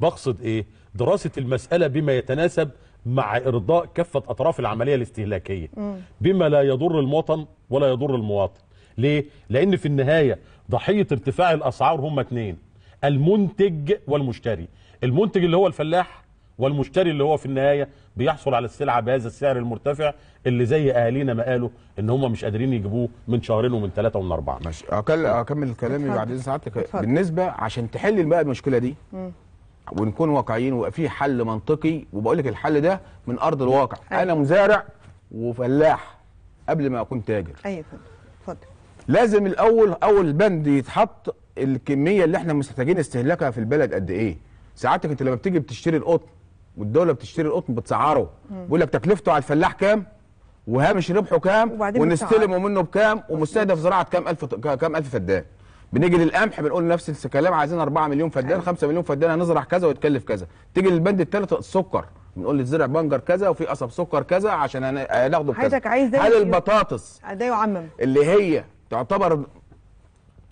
بقصد ايه دراسه المساله بما يتناسب مع ارضاء كافه اطراف العمليه الاستهلاكيه مم. بما لا يضر المواطن ولا يضر المواطن ليه لان في النهايه ضحيه ارتفاع الاسعار هم اتنين المنتج والمشتري المنتج اللي هو الفلاح والمشتري اللي هو في النهايه بيحصل على السلعه بهذا السعر المرتفع اللي زي اهالينا ما قالوا ان هم مش قادرين يجيبوه من شهرين ومن ثلاثه ومن اربعه ماشي أكل اكمل كلامي بعد اذن سعادتك بالنسبه عشان تحل بقى المشكله دي ونكون واقعيين ويبقى في حل منطقي وبقول لك الحل ده من ارض أيوة. الواقع انا أيوة. مزارع وفلاح قبل ما اكون تاجر ايوه اتفضل لازم الاول اول بند يتحط الكميه اللي احنا محتاجين استهلاكها في البلد قد ايه ساعتك انت لما بتيجي بتشتري القطن والدوله بتشتري القطن بتسعره بيقول لك تكلفته على الفلاح كام وهامش ربحه كام ونستلمه منه بكام ومستهدف زراعه كام الف كام الف فدان بنيجي للقمح بنقول نفس الكلام عايزين 4 مليون فدان 5 أيوة. مليون فدان هنزرع كذا ويتكلف كذا تيجي للبند الثالث السكر بنقول يتزرع بنجر كذا وفي قصب سكر كذا عشان هناخده بكذا عايز هل البطاطس ده يعمم اللي هي تعتبر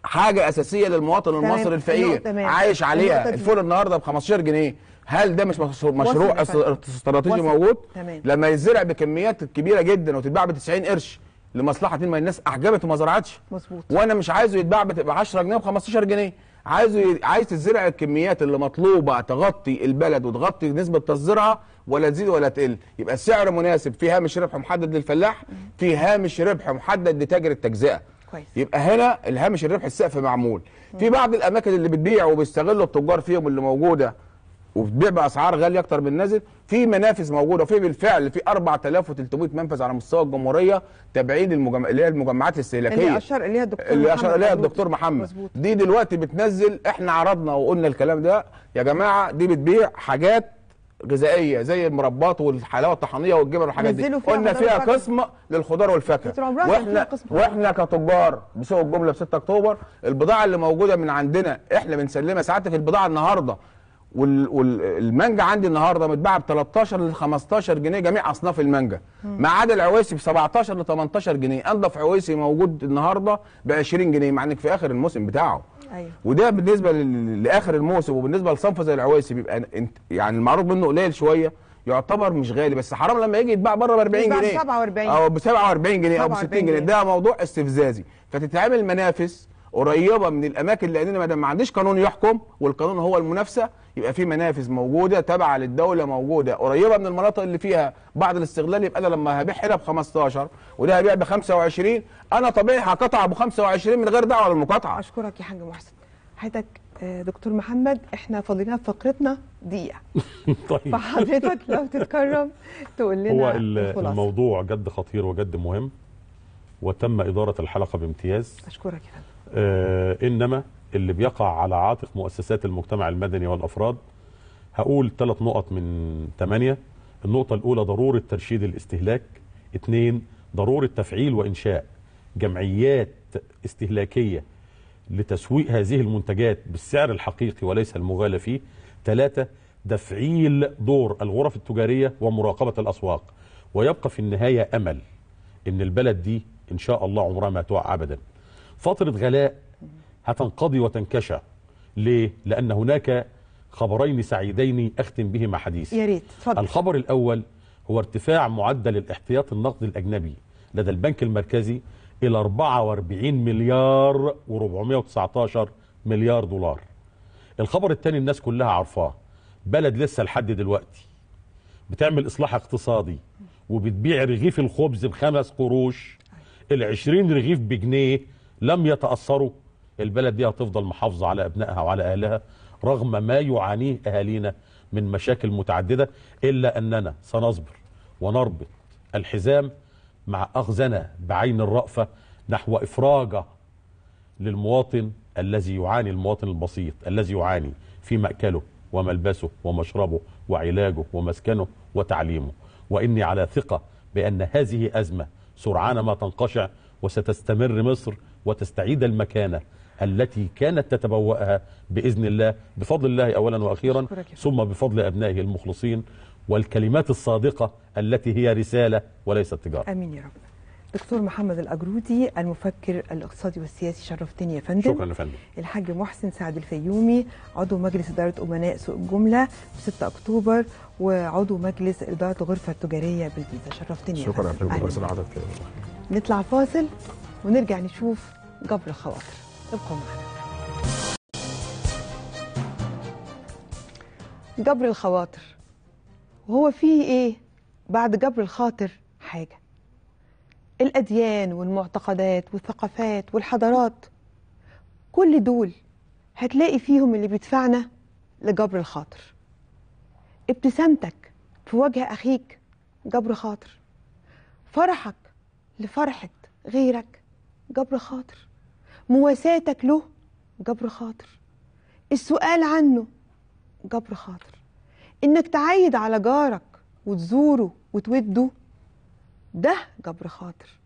حاجه اساسيه للمواطن المصري الفقير عايش عليها الفول النهارده ب 15 جنيه هل ده مش مشروع استراتيجي موجود تمام. لما يزرع بكميات كبيره جدا وتتباع ب 90 قرش لمصلحه ما الناس احجبت وما زرعتش مظبوط وانا مش عايزه يتباع ب 10 جنيه ب 15 جنيه عايزه ي... عايز تزرع الكميات اللي مطلوبه تغطي البلد وتغطي نسبه تزرعها ولا تزيد ولا تقل يبقى السعر مناسب في هامش ربح محدد للفلاح في هامش ربح محدد لتاجر التجزئه كويس يبقى هنا الهامش الربح السقف معمول في بعض الاماكن اللي بتبيع وبيستغلوا التجار فيهم اللي موجوده وبتبيع باسعار غاليه اكتر من النازل في منافس موجوده وفي بالفعل في 4300 منفذ على مستوى الجمهوريه تابعين للمجمع اللي هي المجمعات الاستهلاكيه اللي اشار اليها الدكتور اللي اشار اليها الدكتور محمد مزبوط. دي دلوقتي بتنزل احنا عرضنا وقلنا الكلام ده يا جماعه دي بتبيع حاجات غذائيه زي المربات والحلاوه الطحينيه والجبن والحاجات دي قلنا فيها قسم للخضار والفاكهه واحنا واحنا كتجار بسوق الجمله ب 6 اكتوبر البضاعه اللي موجوده من عندنا احنا بنسلمها ساعات في البضاعه النهارده والمانجا عندي النهارده متباعه ب 13 ل 15 جنيه جميع اصناف المانجا ما عدا العويسي ب 17 ل 18 جنيه انضف عويسي موجود النهارده ب 20 جنيه مع انك في اخر الموسم بتاعه أيوة. وده بالنسبه لاخر الموسم وبالنسبه لصنف زي العويسي بيبقى يعني المعروض منه قليل شويه يعتبر مش غالي بس حرام لما يجي يتباع بره ب 40 جنيه ب 47 او ب 47 جنيه او ب 60 جنيه ده موضوع استفزازي فتتعامل منافس قريبه من الاماكن لان ما دام ما عنديش قانون يحكم والقانون هو المنافسه يبقى في منافذ موجوده تابعه للدوله موجوده قريبه من المناطق اللي فيها بعض الاستغلال يبقى انا لما هبيع هنا ب 15 وده هبيع ب 25 انا طبيعي هقطع ب 25 من غير دعوه للمقاطعه اشكرك يا حاج محسن حضرتك آه، دكتور محمد احنا فاضلين في فقرتنا دقيقه [laughs] طيب فحضرتك لو تتكرم تقول لنا هو الموضوع جد خطير وجد مهم وتم اداره الحلقه بامتياز اشكرك يا فندم آه انما اللي بيقع على عاتق مؤسسات المجتمع المدني والافراد هقول ثلاث نقط من ثمانيه النقطه الاولى ضروره ترشيد الاستهلاك اثنين ضروره تفعيل وانشاء جمعيات استهلاكيه لتسويق هذه المنتجات بالسعر الحقيقي وليس المغالى فيه ثلاثه تفعيل دور الغرف التجاريه ومراقبه الاسواق ويبقى في النهايه امل ان البلد دي ان شاء الله عمرها ما توقع ابدا فتره غلاء هتنقضي وتنكشى ليه؟ لأن هناك خبرين سعيدين أختم بهما حديثي يا ريت الخبر الأول هو ارتفاع معدل الاحتياط النقدي الأجنبي لدى البنك المركزي إلى 44 مليار و419 مليار دولار الخبر الثاني الناس كلها عارفاه بلد لسه لحد دلوقتي بتعمل إصلاح اقتصادي وبتبيع رغيف الخبز بخمس قروش العشرين رغيف بجنيه لم يتأثروا البلد دي هتفضل محافظة على أبنائها وعلى أهلها رغم ما يعانيه أهالينا من مشاكل متعددة إلا أننا سنصبر ونربط الحزام مع أخذنا بعين الرأفة نحو إفراجه للمواطن الذي يعاني المواطن البسيط الذي يعاني في مأكله وملبسه ومشربه وعلاجه ومسكنه وتعليمه وإني على ثقة بأن هذه أزمة سرعان ما تنقشع وستستمر مصر وتستعيد المكانة التي كانت تتبوأها بإذن الله بفضل الله أولا وأخيرا ثم بفضل أبنائه المخلصين والكلمات الصادقة التي هي رسالة وليست تجارة أمين يا رب دكتور محمد الأجرودي المفكر الاقتصادي والسياسي شرفتني يا فندم شكرا يا فندم الحاج محسن سعد الفيومي عضو مجلس إدارة أمناء سوق الجملة في 6 أكتوبر وعضو مجلس إدارة الغرفة التجارية بالجيزة شرفتني يا شكرا يا فندم نطلع فاصل ونرجع نشوف جبر الخواطر ابقوا معنا جبر الخواطر وهو فيه ايه بعد جبر الخاطر حاجه الاديان والمعتقدات والثقافات والحضارات كل دول هتلاقي فيهم اللي بيدفعنا لجبر الخاطر ابتسامتك في وجه اخيك جبر خاطر فرحك لفرحه غيرك جبر خاطر مواساتك له جبر خاطر السؤال عنه جبر خاطر انك تعيد على جارك وتزوره وتوده ده جبر خاطر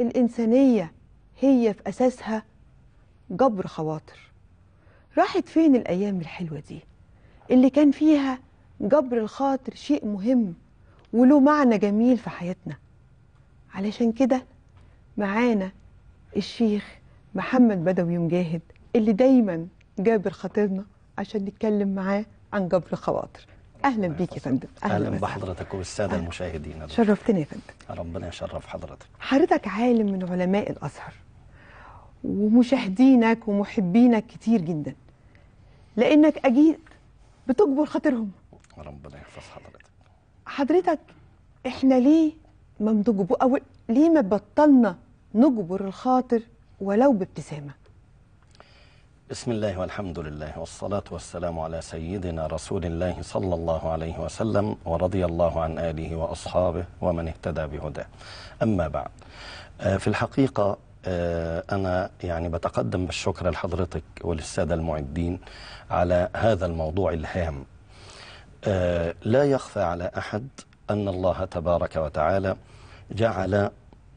الإنسانية هي في أساسها جبر خواطر راحت فين الأيام الحلوة دي اللي كان فيها جبر الخاطر شيء مهم وله معنى جميل في حياتنا علشان كده معانا الشيخ محمد بدوي مجاهد اللي دايما جابر خاطرنا عشان نتكلم معاه عن جبر خواطر اهلا بيك يا فندم اهلا, أهلا بحضرتك والساده أهلا. المشاهدين شرفتنا يا فندم ربنا يشرف حضرتك حضرتك عالم من علماء الازهر ومشاهدينك ومحبينك كتير جدا لانك اجيت بتجبر خاطرهم ربنا يحفظ حضرتك حضرتك احنا ليه ما بنجبر او ليه ما بطلنا نجبر الخاطر ولو بابتسامة بسم الله والحمد لله والصلاة والسلام على سيدنا رسول الله صلى الله عليه وسلم ورضي الله عن آله وأصحابه ومن اهتدى بهداه أما بعد آه، في الحقيقة آه، أنا يعني بتقدم بالشكر لحضرتك وللسادة المعدين على هذا الموضوع الهام آه، لا يخفى على أحد أن الله تبارك وتعالى جعل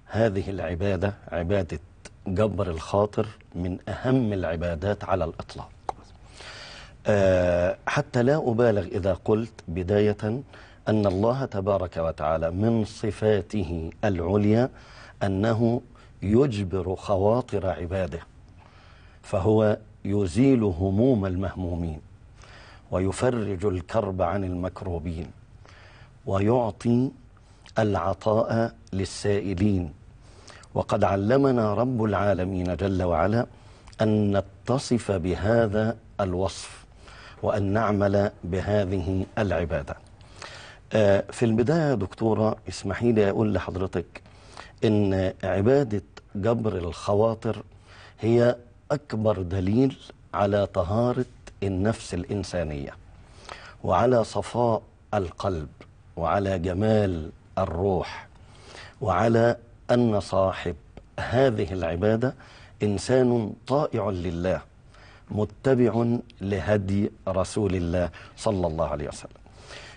هذه العبادة عبادة جبر الخاطر من أهم العبادات على الإطلاق أه حتى لا أبالغ إذا قلت بداية أن الله تبارك وتعالى من صفاته العليا أنه يجبر خواطر عباده فهو يزيل هموم المهمومين ويفرج الكرب عن المكروبين ويعطي العطاء للسائلين وقد علمنا رب العالمين جل وعلا أن نتصف بهذا الوصف وأن نعمل بهذه العبادة آه، في البداية يا دكتورة اسمحي لي أقول لحضرتك إن عبادة جبر الخواطر هي أكبر دليل على طهارة النفس الإنسانية وعلى صفاء القلب وعلى جمال الروح وعلى أن صاحب هذه العبادة إنسان طائع لله متبع لهدي رسول الله صلى الله عليه وسلم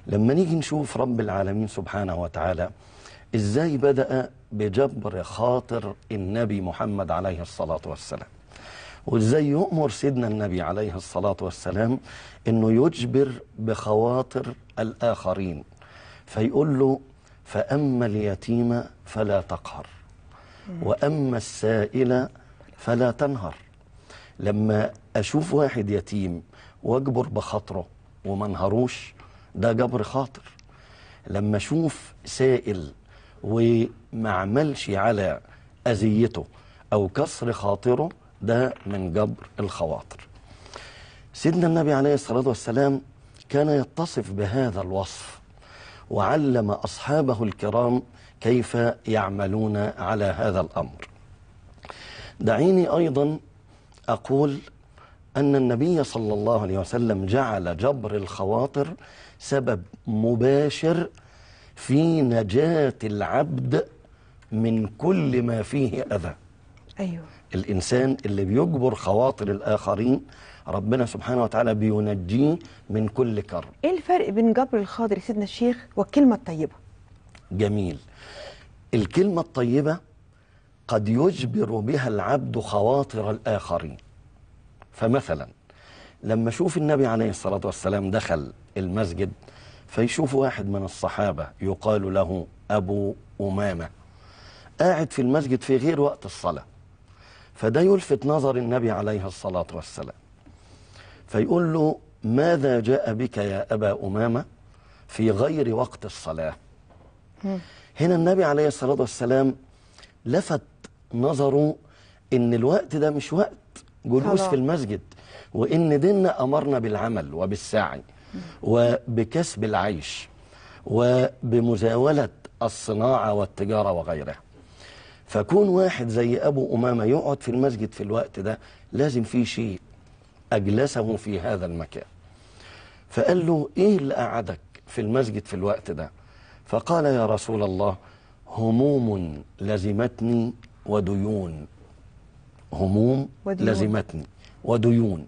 لما نيجي نشوف رب العالمين سبحانه وتعالى إزاي بدأ بجبر خاطر النبي محمد عليه الصلاة والسلام وإزاي يؤمر سيدنا النبي عليه الصلاة والسلام أنه يجبر بخواطر الآخرين فيقول له فأما اليتيم فلا تقهر وأما السائل فلا تنهر لما أشوف واحد يتيم وأجبر بخاطره وما انهروش ده جبر خاطر لما أشوف سائل ومعملش على أذيته أو كسر خاطره ده من جبر الخواطر سيدنا النبي عليه الصلاة والسلام كان يتصف بهذا الوصف وعلم أصحابه الكرام كيف يعملون على هذا الأمر دعيني أيضا أقول أن النبي صلى الله عليه وسلم جعل جبر الخواطر سبب مباشر في نجاة العبد من كل ما فيه أذى أيوه. الإنسان اللي بيجبر خواطر الآخرين ربنا سبحانه وتعالى بينجيه من كل كرب ايه الفرق بين جبر الخاضر سيدنا الشيخ والكلمة الطيبة جميل الكلمة الطيبة قد يجبر بها العبد خواطر الآخرين فمثلا لما شوف النبي عليه الصلاة والسلام دخل المسجد فيشوف واحد من الصحابة يقال له أبو أمامة قاعد في المسجد في غير وقت الصلاة فده يلفت نظر النبي عليه الصلاة والسلام فيقول له ماذا جاء بك يا أبا أمامة في غير وقت الصلاة هنا النبي عليه الصلاة والسلام لفت نظره ان الوقت ده مش وقت جلوس في المسجد وان ديننا امرنا بالعمل وبالسعي وبكسب العيش وبمزاوله الصناعه والتجاره وغيرها فكون واحد زي ابو امامه يقعد في المسجد في الوقت ده لازم فيه شيء أجلسه في هذا المكان فقال له إيه اللي قعدك في المسجد في الوقت ده فقال يا رسول الله هموم لزمتني وديون هموم وديون. لزمتني وديون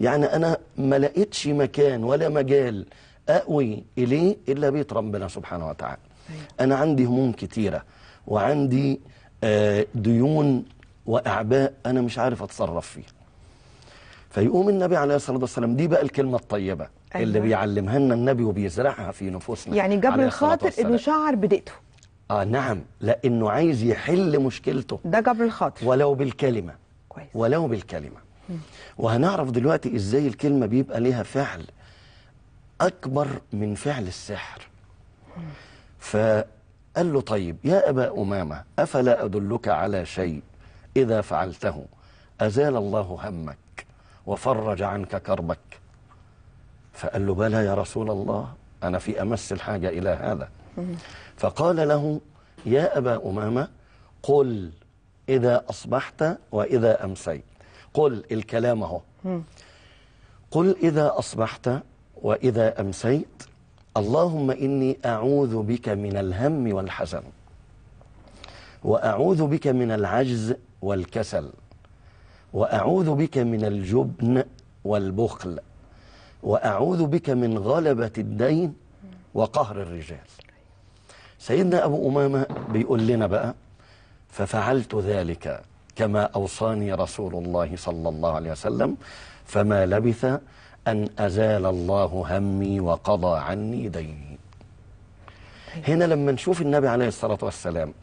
يعني أنا ما لقيتش مكان ولا مجال أقوي إليه إلا بيت ربنا سبحانه وتعالى أيوة. أنا عندي هموم كتيرة وعندي آه، ديون وأعباء أنا مش عارف أتصرف فيها فيقوم النبي عليه الصلاة والسلام دي بقى الكلمة الطيبة أيوة. اللي بيعلمها لنا النبي وبيزرعها في نفوسنا يعني جبر الخاطر إنه شعر بدقته آه نعم لأنه عايز يحل مشكلته ده جبر الخاطر ولو بالكلمة كويس. ولو بالكلمة م. وهنعرف دلوقتي إزاي الكلمة بيبقى ليها فعل أكبر من فعل السحر فقال له طيب يا أبا أمامة أفلا أدلك على شيء إذا فعلته أزال الله همك وفرج عنك كربك فقال له بلى يا رسول الله أنا في أمس الحاجة إلى هذا فقال له يا أبا أمامة قل إذا أصبحت وإذا أمسيت قل الكلام اهو قل إذا أصبحت وإذا أمسيت اللهم إني أعوذ بك من الهم والحزن وأعوذ بك من العجز والكسل وأعوذ بك من الجبن والبخل وأعوذ بك من غلبة الدين وقهر الرجال سيدنا أبو أمامة بيقول لنا بقى ففعلت ذلك كما أوصاني رسول الله صلى الله عليه وسلم فما لبث أن أزال الله همي وقضى عني ديني هنا لما نشوف النبي عليه الصلاة والسلام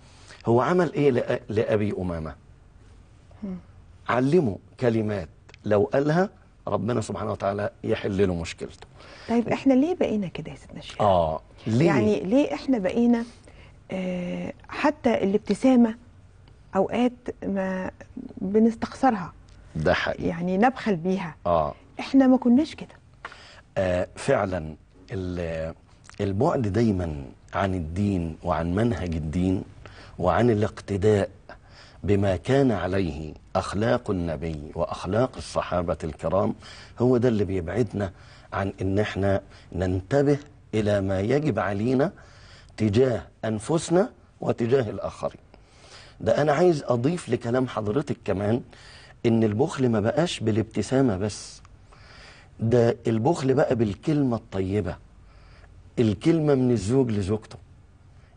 هو عمل إيه لأبي أمامة علمه كلمات لو قالها ربنا سبحانه وتعالى يحل له مشكلته طيب احنا ليه بقينا كده يا سيدنا الشيخ اه ليه يعني ليه احنا بقينا آه، حتى الابتسامه اوقات ما بنستخسرها ده حقيقي يعني نبخل بيها اه احنا ما كناش كده آه فعلا البعد دايما عن الدين وعن منهج الدين وعن الاقتداء بما كان عليه أخلاق النبي وأخلاق الصحابة الكرام هو ده اللي بيبعدنا عن إن إحنا ننتبه إلى ما يجب علينا تجاه أنفسنا وتجاه الآخرين ده أنا عايز أضيف لكلام حضرتك كمان إن البخل ما بقاش بالابتسامة بس ده البخل بقى بالكلمة الطيبة الكلمة من الزوج لزوجته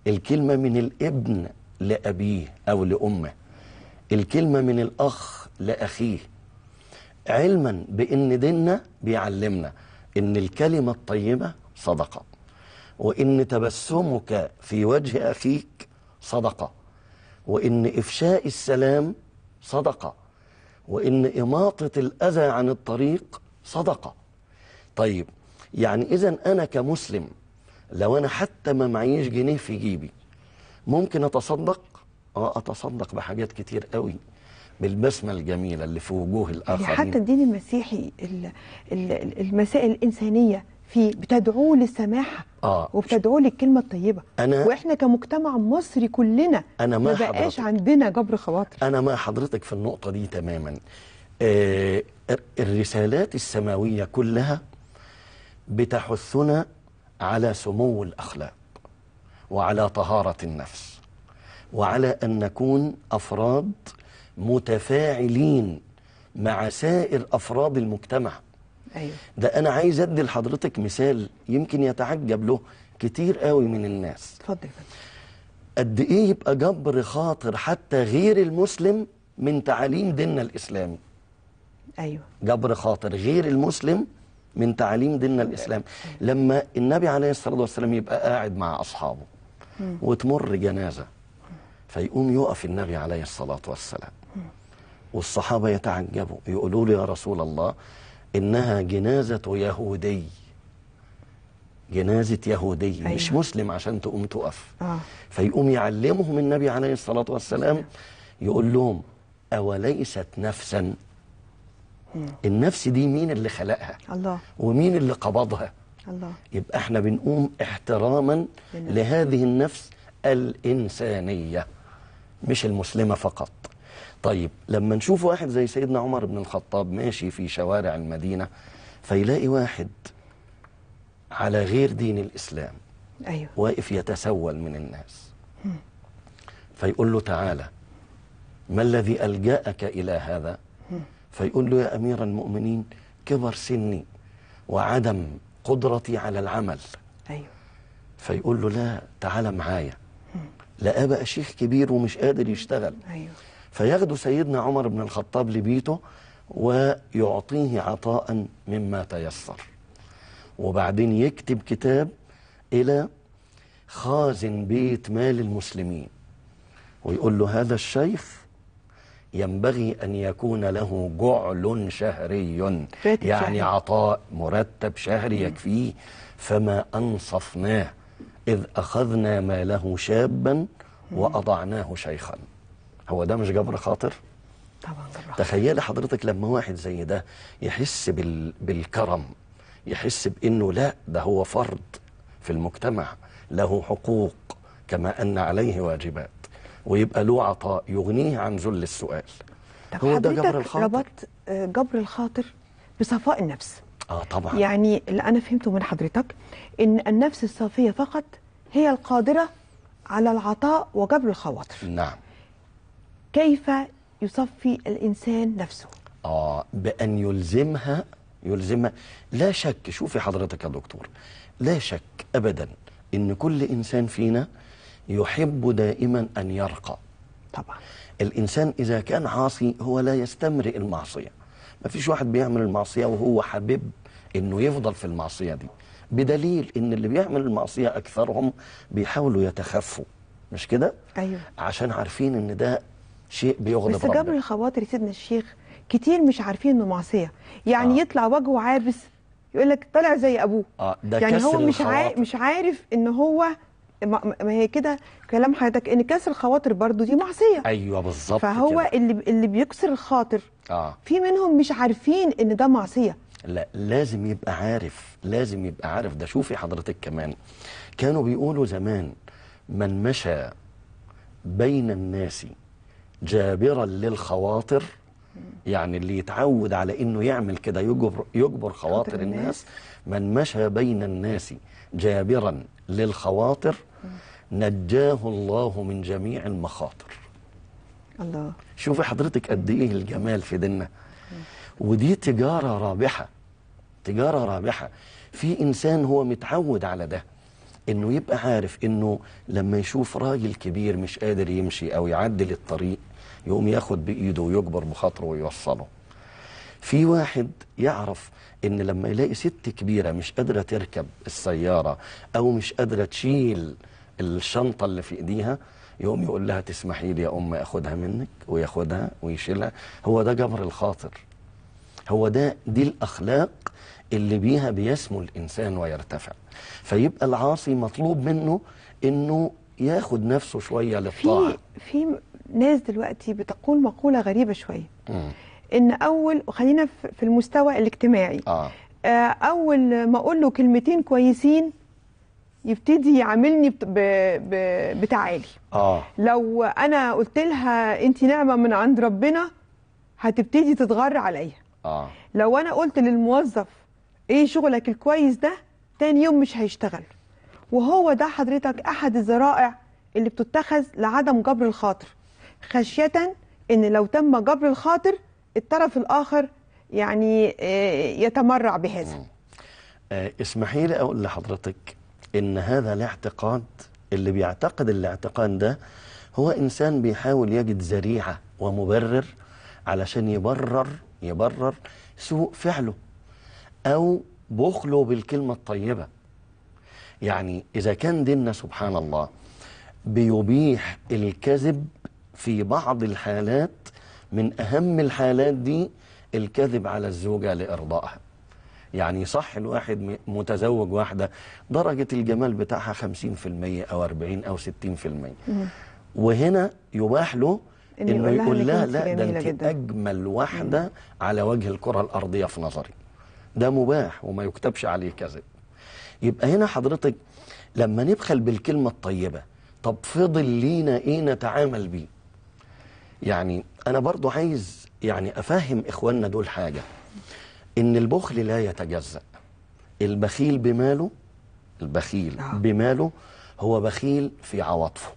الكلمة من الابن لأبيه أو لأمه الكلمة من الأخ لأخيه علما بأن ديننا بيعلمنا أن الكلمة الطيبة صدقة وأن تبسمك في وجه أخيك صدقة وأن إفشاء السلام صدقة وأن إماطة الأذى عن الطريق صدقة طيب يعني إذا أنا كمسلم لو أنا حتى ما معيش جنيه في جيبي ممكن أتصدق اه اتصدق بحاجات كتير قوي بالبسمة الجميلة اللي في وجوه الآخرين حتى الدين المسيحي المسائل الإنسانية فيه بتدعوه للسماحة آه. وبتدعوه للكلمة الطيبة أنا وإحنا كمجتمع مصري كلنا أنا ما, ما بقاش عندنا جبر خواطر أنا مع حضرتك في النقطة دي تماما آه الرسالات السماوية كلها بتحثنا على سمو الأخلاق وعلى طهارة النفس وعلى أن نكون أفراد متفاعلين مع سائر أفراد المجتمع أيوة. ده أنا عايز أدي لحضرتك مثال يمكن يتعجب له كتير قوي من الناس اتفضل قد إيه يبقى جبر خاطر حتى غير المسلم من تعاليم ديننا الإسلامي أيوة جبر خاطر غير المسلم من تعاليم ديننا الإسلام لما النبي عليه الصلاة والسلام يبقى قاعد مع أصحابه وتمر جنازة فيقوم يقف النبي عليه الصلاة والسلام والصحابة يتعجبوا يقولوا له يا رسول الله إنها جنازة يهودي جنازة يهودي أيوة. مش مسلم عشان تقوم تقف آه. فيقوم يعلمهم النبي عليه الصلاة والسلام يقول لهم أوليست نفسا مم. النفس دي مين اللي خلقها الله. ومين اللي قبضها الله. يبقى احنا بنقوم احتراما لهذه النفس الإنسانية مش المسلمة فقط طيب لما نشوف واحد زي سيدنا عمر بن الخطاب ماشي في شوارع المدينة فيلاقي واحد على غير دين الإسلام أيوة. واقف يتسول من الناس فيقول له تعالى ما الذي ألجأك إلى هذا فيقول له يا أمير المؤمنين كبر سني وعدم قدرتي على العمل أيوة. فيقول له لا تعالى معايا لقى بقى شيخ كبير ومش قادر يشتغل أيوه. فياخده سيدنا عمر بن الخطاب لبيته ويعطيه عطاء مما تيسر وبعدين يكتب كتاب إلى خازن بيت مال المسلمين ويقول له هذا الشيخ ينبغي أن يكون له جعل شهري يعني عطاء مرتب شهري يكفيه فما أنصفناه إذ أخذنا ماله شابا وأضعناه شيخا هو ده مش جبر خاطر؟ طبعا جبر تخيل حضرتك لما واحد زي ده يحس بال... بالكرم يحس بأنه لا ده هو فرد في المجتمع له حقوق كما أن عليه واجبات ويبقى له عطاء يغنيه عن ذل السؤال هو ده جبر الخاطر ربطت آه، جبر الخاطر بصفاء النفس اه طبعا يعني اللي انا فهمته من حضرتك ان النفس الصافيه فقط هي القادره على العطاء وجبر الخواطر نعم كيف يصفي الانسان نفسه اه بان يلزمها يلزمها لا شك شوفي حضرتك يا دكتور لا شك ابدا ان كل انسان فينا يحب دائما ان يرقى طبعا الانسان اذا كان عاصي هو لا يستمرئ المعصيه ما فيش واحد بيعمل المعصيه وهو حابب انه يفضل في المعصيه دي بدليل ان اللي بيعمل المعصيه اكثرهم بيحاولوا يتخفوا مش كده ايوه عشان عارفين ان ده شيء بيغضب بس قبل الخواطر سيدنا الشيخ كتير مش عارفين انه معصيه يعني آه. يطلع وجهه عابس يقول لك طالع زي ابوه آه ده يعني هو مش عارف مش عارف ان هو ما, ما هي كده كلام حضرتك ان كسر الخواطر برضو دي معصيه ايوه بالظبط فهو كده. اللي اللي بيكسر الخاطر آه. في منهم مش عارفين ان ده معصيه لا لازم يبقى عارف لازم يبقى عارف ده شوفي حضرتك كمان كانوا بيقولوا زمان من مشى بين الناس جابرا للخواطر يعني اللي يتعود على انه يعمل كده يجبر يجبر خواطر الناس من مشى بين الناس جابرا للخواطر نجاه الله من جميع المخاطر الله شوفي حضرتك قد ايه الجمال في ديننا ودي تجارة رابحة تجارة رابحة في إنسان هو متعود على ده إنه يبقى عارف إنه لما يشوف راجل كبير مش قادر يمشي أو يعدل الطريق يقوم ياخد بإيده ويجبر بخاطره ويوصله في واحد يعرف إن لما يلاقي ست كبيرة مش قادرة تركب السيارة أو مش قادرة تشيل الشنطة اللي في إيديها يقوم يقول لها تسمحي لي يا أم أخدها منك وياخدها ويشيلها هو ده جبر الخاطر هو ده دي الأخلاق اللي بيها بيسمو الإنسان ويرتفع فيبقى العاصي مطلوب منه أنه ياخد نفسه شوية للطاعة في, في ناس دلوقتي بتقول مقولة غريبة شوية ان اول خلينا في المستوى الاجتماعي آه. آه. اول ما اقول له كلمتين كويسين يبتدي يعاملني بتعالي آه. لو انا قلت لها انت نعمه من عند ربنا هتبتدي تتغر عليا اه لو انا قلت للموظف ايه شغلك الكويس ده تاني يوم مش هيشتغل وهو ده حضرتك احد الذرائع اللي بتتخذ لعدم جبر الخاطر خشيه ان لو تم جبر الخاطر الطرف الاخر يعني آه، يتمرع بهذا آه، اسمحي لي اقول لحضرتك ان هذا الاعتقاد اللي بيعتقد الاعتقاد ده هو انسان بيحاول يجد ذريعه ومبرر علشان يبرر يبرر سوء فعله أو بخله بالكلمة الطيبة يعني إذا كان ديننا سبحان الله بيبيح الكذب في بعض الحالات من أهم الحالات دي الكذب على الزوجة لإرضائها يعني صح الواحد متزوج واحدة درجة الجمال بتاعها 50% أو 40 أو 60% وهنا يباح له انه يقول لها لا ده انت اجمل واحده مم. على وجه الكره الارضيه في نظري ده مباح وما يكتبش عليه كذب يبقى هنا حضرتك لما نبخل بالكلمه الطيبه طب فضل لينا ايه نتعامل بيه يعني انا برضو عايز يعني افهم اخواننا دول حاجه ان البخل لا يتجزأ البخيل بماله البخيل آه. بماله هو بخيل في عواطفه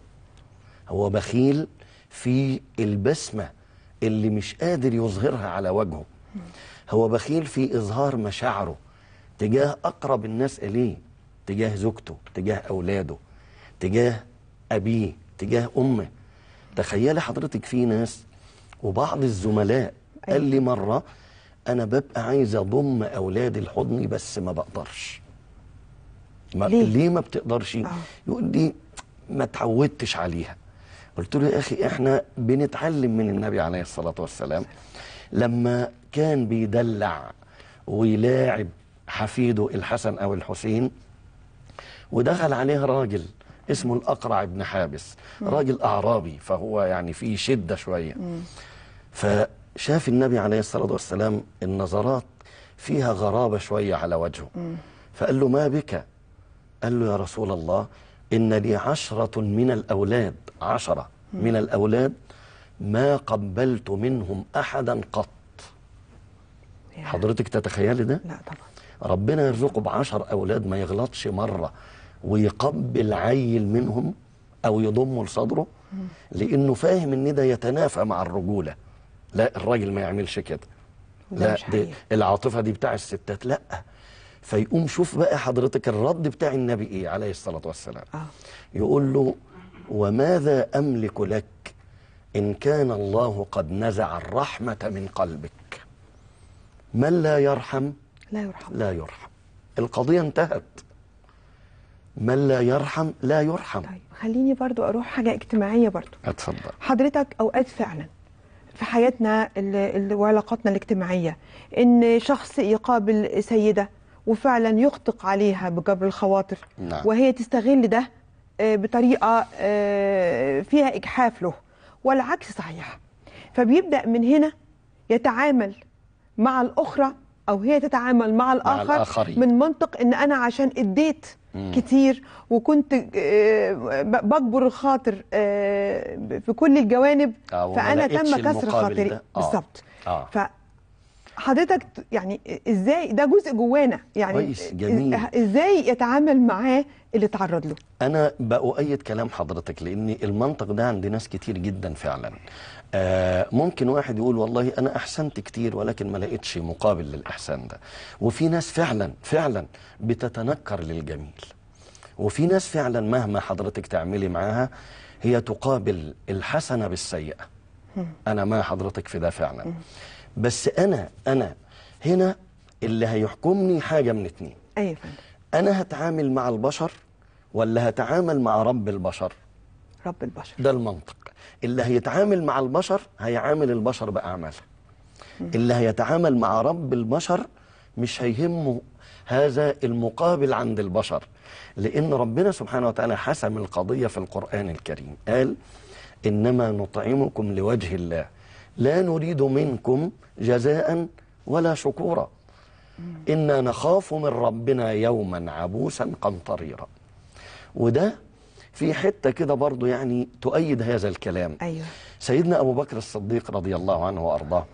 هو بخيل في البسمة اللي مش قادر يظهرها على وجهه هو بخيل في إظهار مشاعره تجاه أقرب الناس إليه تجاه زوجته تجاه أولاده تجاه أبيه تجاه أمه تخيلي حضرتك في ناس وبعض الزملاء قال لي أيوة. مرة أنا ببقى عايز أضم أولادي لحضني بس ما بقدرش ما ليه؟, ليه ما بتقدرش آه. يقول لي ما اتعودتش عليها قلت له يا أخي إحنا بنتعلم من النبي عليه الصلاة والسلام لما كان بيدلع ويلاعب حفيده الحسن أو الحسين ودخل عليه راجل اسمه الأقرع بن حابس راجل أعرابي فهو يعني فيه شدة شوية فشاف النبي عليه الصلاة والسلام النظرات فيها غرابة شوية على وجهه فقال له ما بك قال له يا رسول الله إن لي عشرة من الأولاد عشرة من الأولاد ما قبلت منهم أحدا قط حضرتك تتخيلي ده؟ لا طبعا ربنا يرزقه بعشر أولاد ما يغلطش مرة ويقبل عيل منهم أو يضمه لصدره لأنه فاهم إن ده يتنافى مع الرجولة لا الراجل ما يعملش كده لا دي العاطفة دي بتاع الستات لأ فيقوم شوف بقى حضرتك الرد بتاع النبي ايه عليه الصلاه والسلام آه. يقول له وماذا أملك لك إن كان الله قد نزع الرحمة من قلبك من لا يرحم لا يرحم لا يرحم القضية انتهت من لا يرحم لا يرحم طيب خليني برضو أروح حاجة اجتماعية برضو اتفضل حضرتك أوقات فعلا في حياتنا وعلاقاتنا الاجتماعية إن شخص يقابل سيدة وفعلا يخطق عليها بجبر الخواطر نعم. وهي تستغل ده آه، بطريقه آه، فيها اجحاف له والعكس صحيح فبيبدا من هنا يتعامل مع الاخرى او هي تتعامل مع الاخر مع الآخرين. من منطق ان انا عشان اديت كتير وكنت آه، بكبر الخاطر في كل الجوانب فانا تم كسر خاطري بالظبط آه. حضرتك يعني ازاي ده جزء جوانا يعني كويس جميل ازاي يتعامل معاه اللي اتعرض له انا بأؤيد كلام حضرتك لان المنطق ده عند ناس كتير جدا فعلا آه ممكن واحد يقول والله انا احسنت كتير ولكن ما لقيتش مقابل للاحسان ده وفي ناس فعلا فعلا بتتنكر للجميل وفي ناس فعلا مهما حضرتك تعملي معاها هي تقابل الحسنه بالسيئه انا مع حضرتك في ده فعلا بس انا انا هنا اللي هيحكمني حاجه من اتنين ايوه انا هتعامل مع البشر ولا هتعامل مع رب البشر رب البشر ده المنطق اللي هيتعامل مع البشر هيعامل البشر باعماله اللي هيتعامل مع رب البشر مش هيهمه هذا المقابل عند البشر لأن ربنا سبحانه وتعالى حسم القضية في القرآن الكريم قال إنما نطعمكم لوجه الله لا نريد منكم جزاء ولا شكورا إنا نخاف من ربنا يوما عبوسا قمطريرا وده في حتة كده برضو يعني تؤيد هذا الكلام أيوة. سيدنا أبو بكر الصديق رضي الله عنه وأرضاه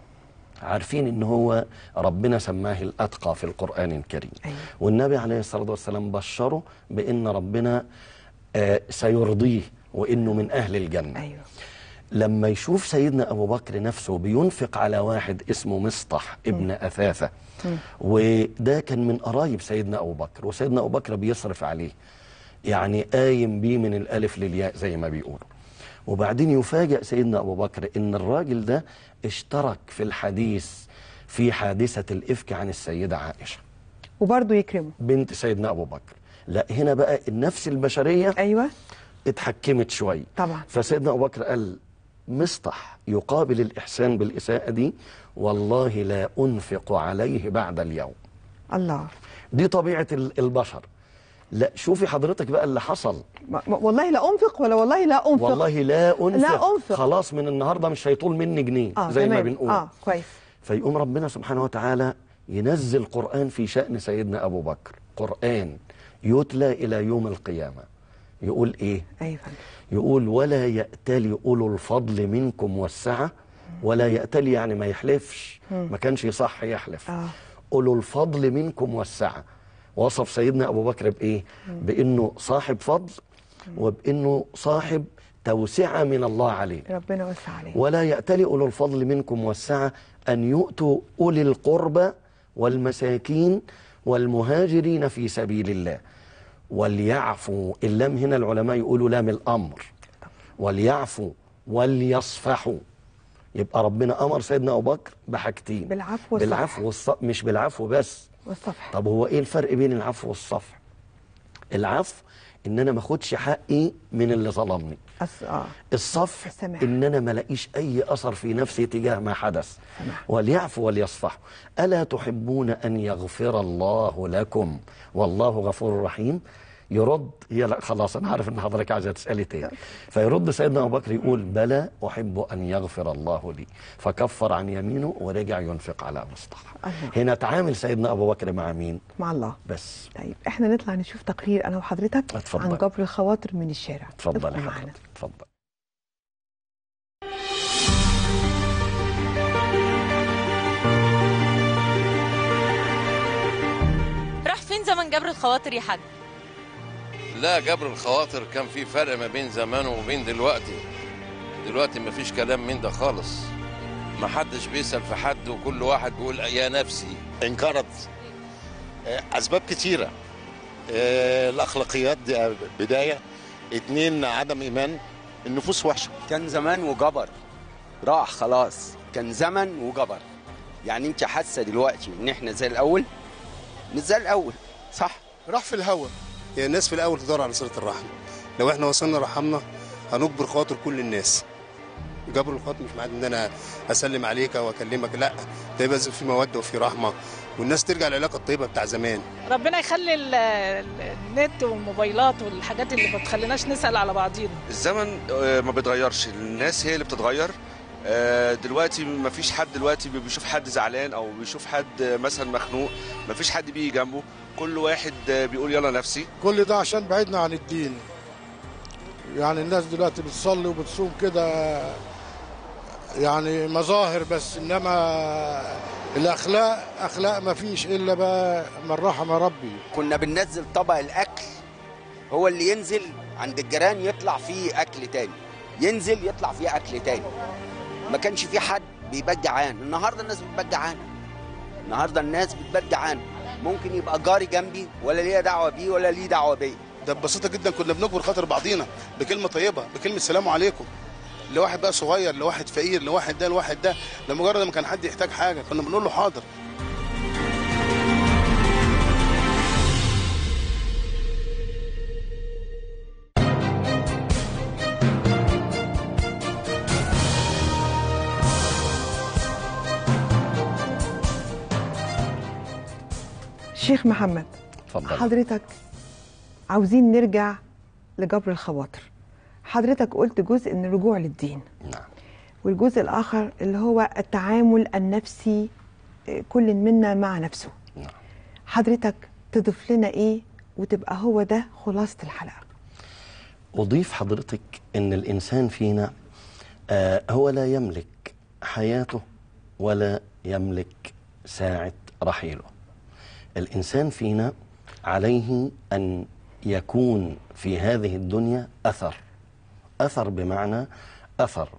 عارفين ان هو ربنا سماه الاتقى في القران الكريم أيوة. والنبي عليه الصلاه والسلام بشره بان ربنا آه سيرضيه وانه من اهل الجنه أيوة. لما يشوف سيدنا أبو بكر نفسه بينفق على واحد اسمه مصطح ابن أثاثة وده كان من قرايب سيدنا أبو بكر وسيدنا أبو بكر بيصرف عليه يعني قايم بيه من الألف للياء زي ما بيقولوا وبعدين يفاجئ سيدنا أبو بكر إن الراجل ده اشترك في الحديث في حادثة الإفك عن السيدة عائشة وبرضه يكرمه بنت سيدنا أبو بكر لا هنا بقى النفس البشرية أيوة اتحكمت شوية طبعا فسيدنا أبو بكر قال مسطح يقابل الإحسان بالإساءة دي والله لا أنفق عليه بعد اليوم الله دي طبيعة البشر لا شوفي حضرتك بقى اللي حصل والله لا أنفق ولا والله لا أنفق والله لا أنفق, لا أنفق. خلاص من النهاردة مش هيطول مني جنيه آه زي ما بنقول آه كويس فيقوم ربنا سبحانه وتعالى ينزل قرآن في شأن سيدنا أبو بكر قرآن يتلى إلى يوم القيامة يقول إيه أيوة. يقول ولا يأتلي أولو الفضل منكم والسعة ولا يأتلي يعني ما يحلفش ما كانش يصح يحلف آه. أولو الفضل منكم والسعة وصف سيدنا أبو بكر بإيه بإنه صاحب فضل وبإنه صاحب توسعة من الله عليه ربنا وسع عليه ولا يأتلي أولو الفضل منكم والسعة أن يؤتوا أولي القربى والمساكين والمهاجرين في سبيل الله وليعفوا اللام هنا العلماء يقولوا لام الأمر وليعفوا وليصفحوا يبقى ربنا أمر سيدنا أبو بكر بحاجتين بالعفو والصفح بالعفو والص... مش بالعفو بس والصفح طب هو إيه الفرق بين العفو والصفح العفو إن أنا ما أخدش حقي من اللي ظلمني أص... آه. الصفح ان انا ما الاقيش اي اثر في نفسي تجاه ما حدث وليعفو وليصفح الا تحبون ان يغفر الله لكم والله غفور رحيم يرد هي لا خلاص انا عارف ان حضرتك عايزه تسالي تاني فيرد سيدنا ابو بكر يقول بلى احب ان يغفر الله لي فكفر عن يمينه ورجع ينفق على مصطفى هنا تعامل سيدنا ابو بكر مع مين مع الله بس طيب احنا نطلع نشوف تقرير انا وحضرتك أتفضل. عن جبر الخواطر من الشارع اتفضل يا حضرتك اتفضل راح فين زمن جبر الخواطر يا حاج لا جبر الخواطر كان في فرق ما بين زمانه وبين دلوقتي دلوقتي مفيش كلام من ده خالص ما حدش بيسأل في حد وكل واحد بيقول يا نفسي انكرت آه، أسباب كتيرة آه، الأخلاقيات دي آه، بداية اتنين عدم إيمان النفوس وحشة كان زمان وجبر راح خلاص كان زمن وجبر يعني انت حاسه دلوقتي ان احنا زي الاول مش زي الاول صح راح في الهوا يعني الناس في الاول تدور على صله الرحم لو احنا وصلنا رحمنا هنجبر خاطر كل الناس جبر الخاطر مش معناه ان انا اسلم عليك او اكلمك لا ده يبقى في موده وفي رحمه والناس ترجع العلاقه الطيبه بتاع زمان ربنا يخلي النت والموبايلات والحاجات اللي ما بتخليناش نسال على بعضينا الزمن آه، ما بيتغيرش الناس هي اللي بتتغير آه، دلوقتي ما فيش حد دلوقتي بيشوف حد زعلان او بيشوف حد مثلا مخنوق ما فيش حد بيجي جنبه كل واحد بيقول يلا نفسي كل ده عشان بعدنا عن الدين يعني الناس دلوقتي بتصلي وبتصوم كده يعني مظاهر بس انما الاخلاق اخلاق ما فيش الا بقى من رحم ربي كنا بننزل طبق الاكل هو اللي ينزل عند الجيران يطلع فيه اكل تاني ينزل يطلع فيه اكل تاني ما كانش في حد بيبقى جعان النهارده الناس بتبقى جعانه النهارده الناس بتبقى جعانه ممكن يبقى جاري جنبي ولا ليا دعوه بيه ولا ليه دعوه بيا ده ببساطه جدا كنا بنكبر خاطر بعضينا بكلمه طيبه بكلمه سلام عليكم لواحد بقى صغير لواحد فقير لواحد ده لواحد ده لمجرد ما كان حد يحتاج حاجه كنا بنقول له حاضر شيخ محمد اتفضل حضرتك عاوزين نرجع لجبر الخواطر حضرتك قلت جزء ان الرجوع للدين نعم والجزء الاخر اللي هو التعامل النفسي آه، كل منا مع نفسه نعم حضرتك تضيف لنا ايه وتبقى هو ده خلاصه الحلقه اضيف حضرتك ان الانسان فينا آه هو لا يملك حياته ولا يملك ساعه رحيله الإنسان فينا عليه أن يكون في هذه الدنيا أثر أثر بمعنى أثر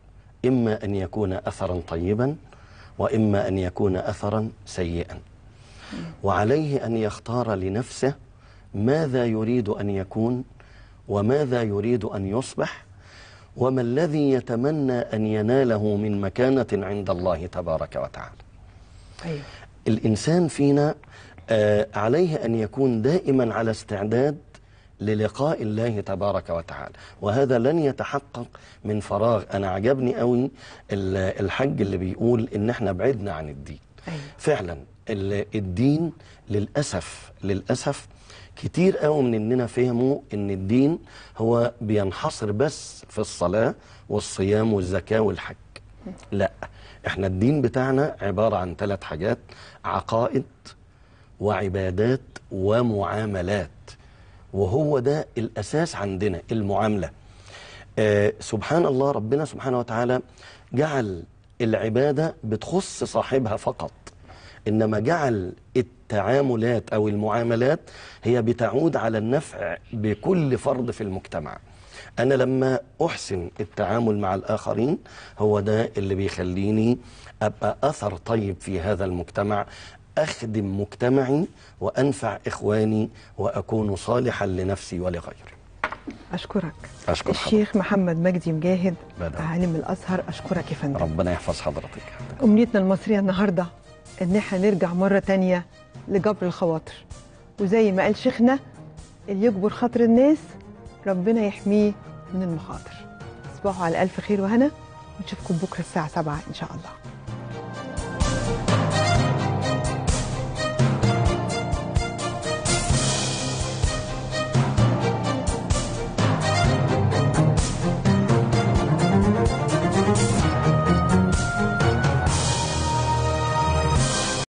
إما أن يكون أثرا طيبا وإما أن يكون أثرا سيئا وعليه أن يختار لنفسه ماذا يريد أن يكون وماذا يريد أن يصبح وما الذي يتمنى أن يناله من مكانة عند الله تبارك وتعالى أيوه. الإنسان فينا آه، عليه أن يكون دائما على استعداد للقاء الله تبارك وتعالى وهذا لن يتحقق من فراغ أنا عجبني قوي الحج اللي بيقول إن احنا بعدنا عن الدين أيوة. فعلا الدين للأسف للأسف كتير قوي مننا فهموا ان الدين هو بينحصر بس في الصلاة والصيام والزكاة والحج لا احنا الدين بتاعنا عبارة عن ثلاث حاجات عقائد وعبادات ومعاملات وهو ده الأساس عندنا المعاملة آه سبحان الله ربنا سبحانه وتعالى جعل العبادة بتخص صاحبها فقط إنما جعل التعاملات أو المعاملات هي بتعود على النفع بكل فرد في المجتمع أنا لما أحسن التعامل مع الآخرين هو ده اللي بيخليني أبقى أثر طيب في هذا المجتمع أخدم مجتمعي وأنفع إخواني وأكون صالحا لنفسي ولغيري أشكرك أشكر الشيخ حضرتك. محمد مجدي مجاهد عالم الأزهر أشكرك يا فندم ربنا يحفظ حضرتك أمنيتنا المصرية النهاردة إن إحنا نرجع مرة تانية لجبر الخواطر وزي ما قال شيخنا اللي يجبر خاطر الناس ربنا يحميه من المخاطر تصبحوا على ألف خير وهنا ونشوفكم بكرة الساعة 7 إن شاء الله